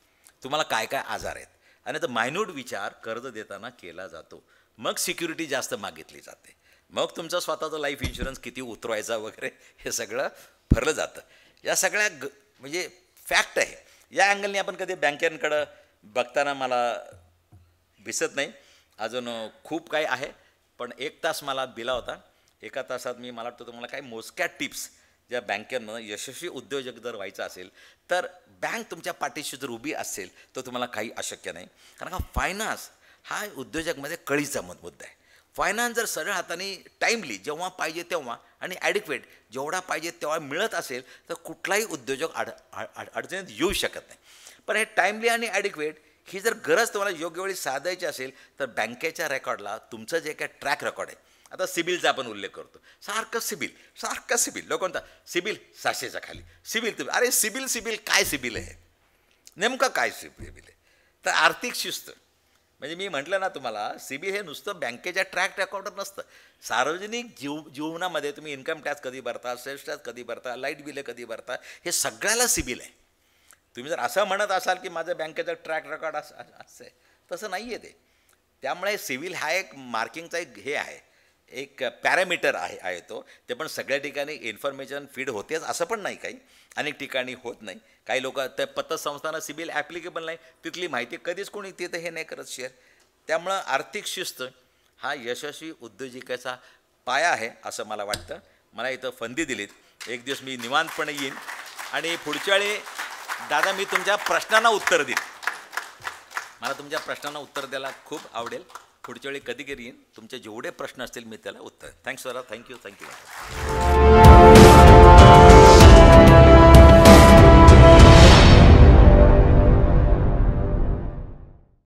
Speaker 1: तुम्हाला काय काय आजार आहेत आणि तर मायन्यूट विचार कर्ज देताना केला जातो मग सिक्युरिटी जास्त मागितली जाते मग तुमचा स्वतःचा लाईफ इन्शुरन्स किती उतरवायचा वगैरे हे सगळं भरलं जातं या सगळ्या ग म्हणजे फॅक्ट आहे या अँगलने आपण कधी बँकेकडं बघताना मला दिसत नाही अजून खूप काही आहे पण एक तास मला दिला होता एका तासात मी मला वाटतं तुम्हाला काही मोजक्या टिप्स ज्या बँकेनं यशस्वी उद्योजक जर व्हायचा असेल तर बँक तुमच्या पाठीशी जर उभी असेल तर तुम्हाला काही अशक्य नाही कारण का फायनान्स हा उद्योजकमध्ये कळीचा मुद्दा आहे फायनान्स जर सरळ हाताने टाईमली जेव्हा पाहिजे तेव्हा आणि ॲडिक्वेट जेवढा पाहिजे तेव्हा मिळत असेल तर कुठलाही उद्योजक अड अडचणीत येऊ शकत नाही पण हे टाईमली आणि ॲडिक्वेट ही जर गरज तुम्हाला योग्य वेळी साधायची असेल तर बँकेच्या रेकॉर्डला तुमचं जे काय ट्रॅक रेकॉर्ड आहे आता सिबिलचा आपण उल्लेख करतो सारखं सिबिल सारखं सिबिल लोक म्हणतात सिबिल साशेच्या खाली सिबिल तुम्ही अरे सिबिल सिबिल काय सिबिल आहे नेमकं काय सिबिल आहे तर आर्थिक शिस्त म्हणजे मी म्हटलं ना तुम्हाला सिबिल हे नुसतं बँकेच्या ट्रॅक रेकॉर्डवर नसतं सार्वजनिक जीव जीवनामध्ये तुम्ही इन्कम टॅक्स कधी भरता सेल्स टॅक्स कधी भरता लाईट बिलं कधी भरता हे सगळ्याला सिबिल आहे तुम्ही जर असं म्हणत असाल की माझं बँकेचा ट्रॅक रेकॉर्ड असं असं आहे तसं नाही आहे ते त्यामुळे सिव्हिल हा एक मार्किंगचा एक हे आहे एक पॅरामीटर आहे आहे तो ते पण सगळ्या ठिकाणी इन्फॉर्मेशन फीड होतेच असं पण नाही काही अनेक ठिकाणी होत नाही काही लोक त्या पतसंस्थांना सिबिल ॲप्लिकेबल नाही तिथली माहिती कधीच कोणी तिथं हे नाही करत शेअर त्यामुळं आर्थिक शिस्त हा यशस्वी उद्योजिकेचा पाया आहे असं मला वाटतं मला इथं फंदी दिलीत एक दिवस मी निवांतपणे येईन आणि पुढच्या वेळी दादा मी तुमच्या प्रश्नांना उत्तर देईन मला तुमच्या प्रश्नांना उत्तर द्यायला खूप आवडेल पुढच्या वेळी कधी येईन तुमचे जेवढे प्रश्न असतील मी त्याला उत्तर थँक्स सरा थँक्यू थँक्यू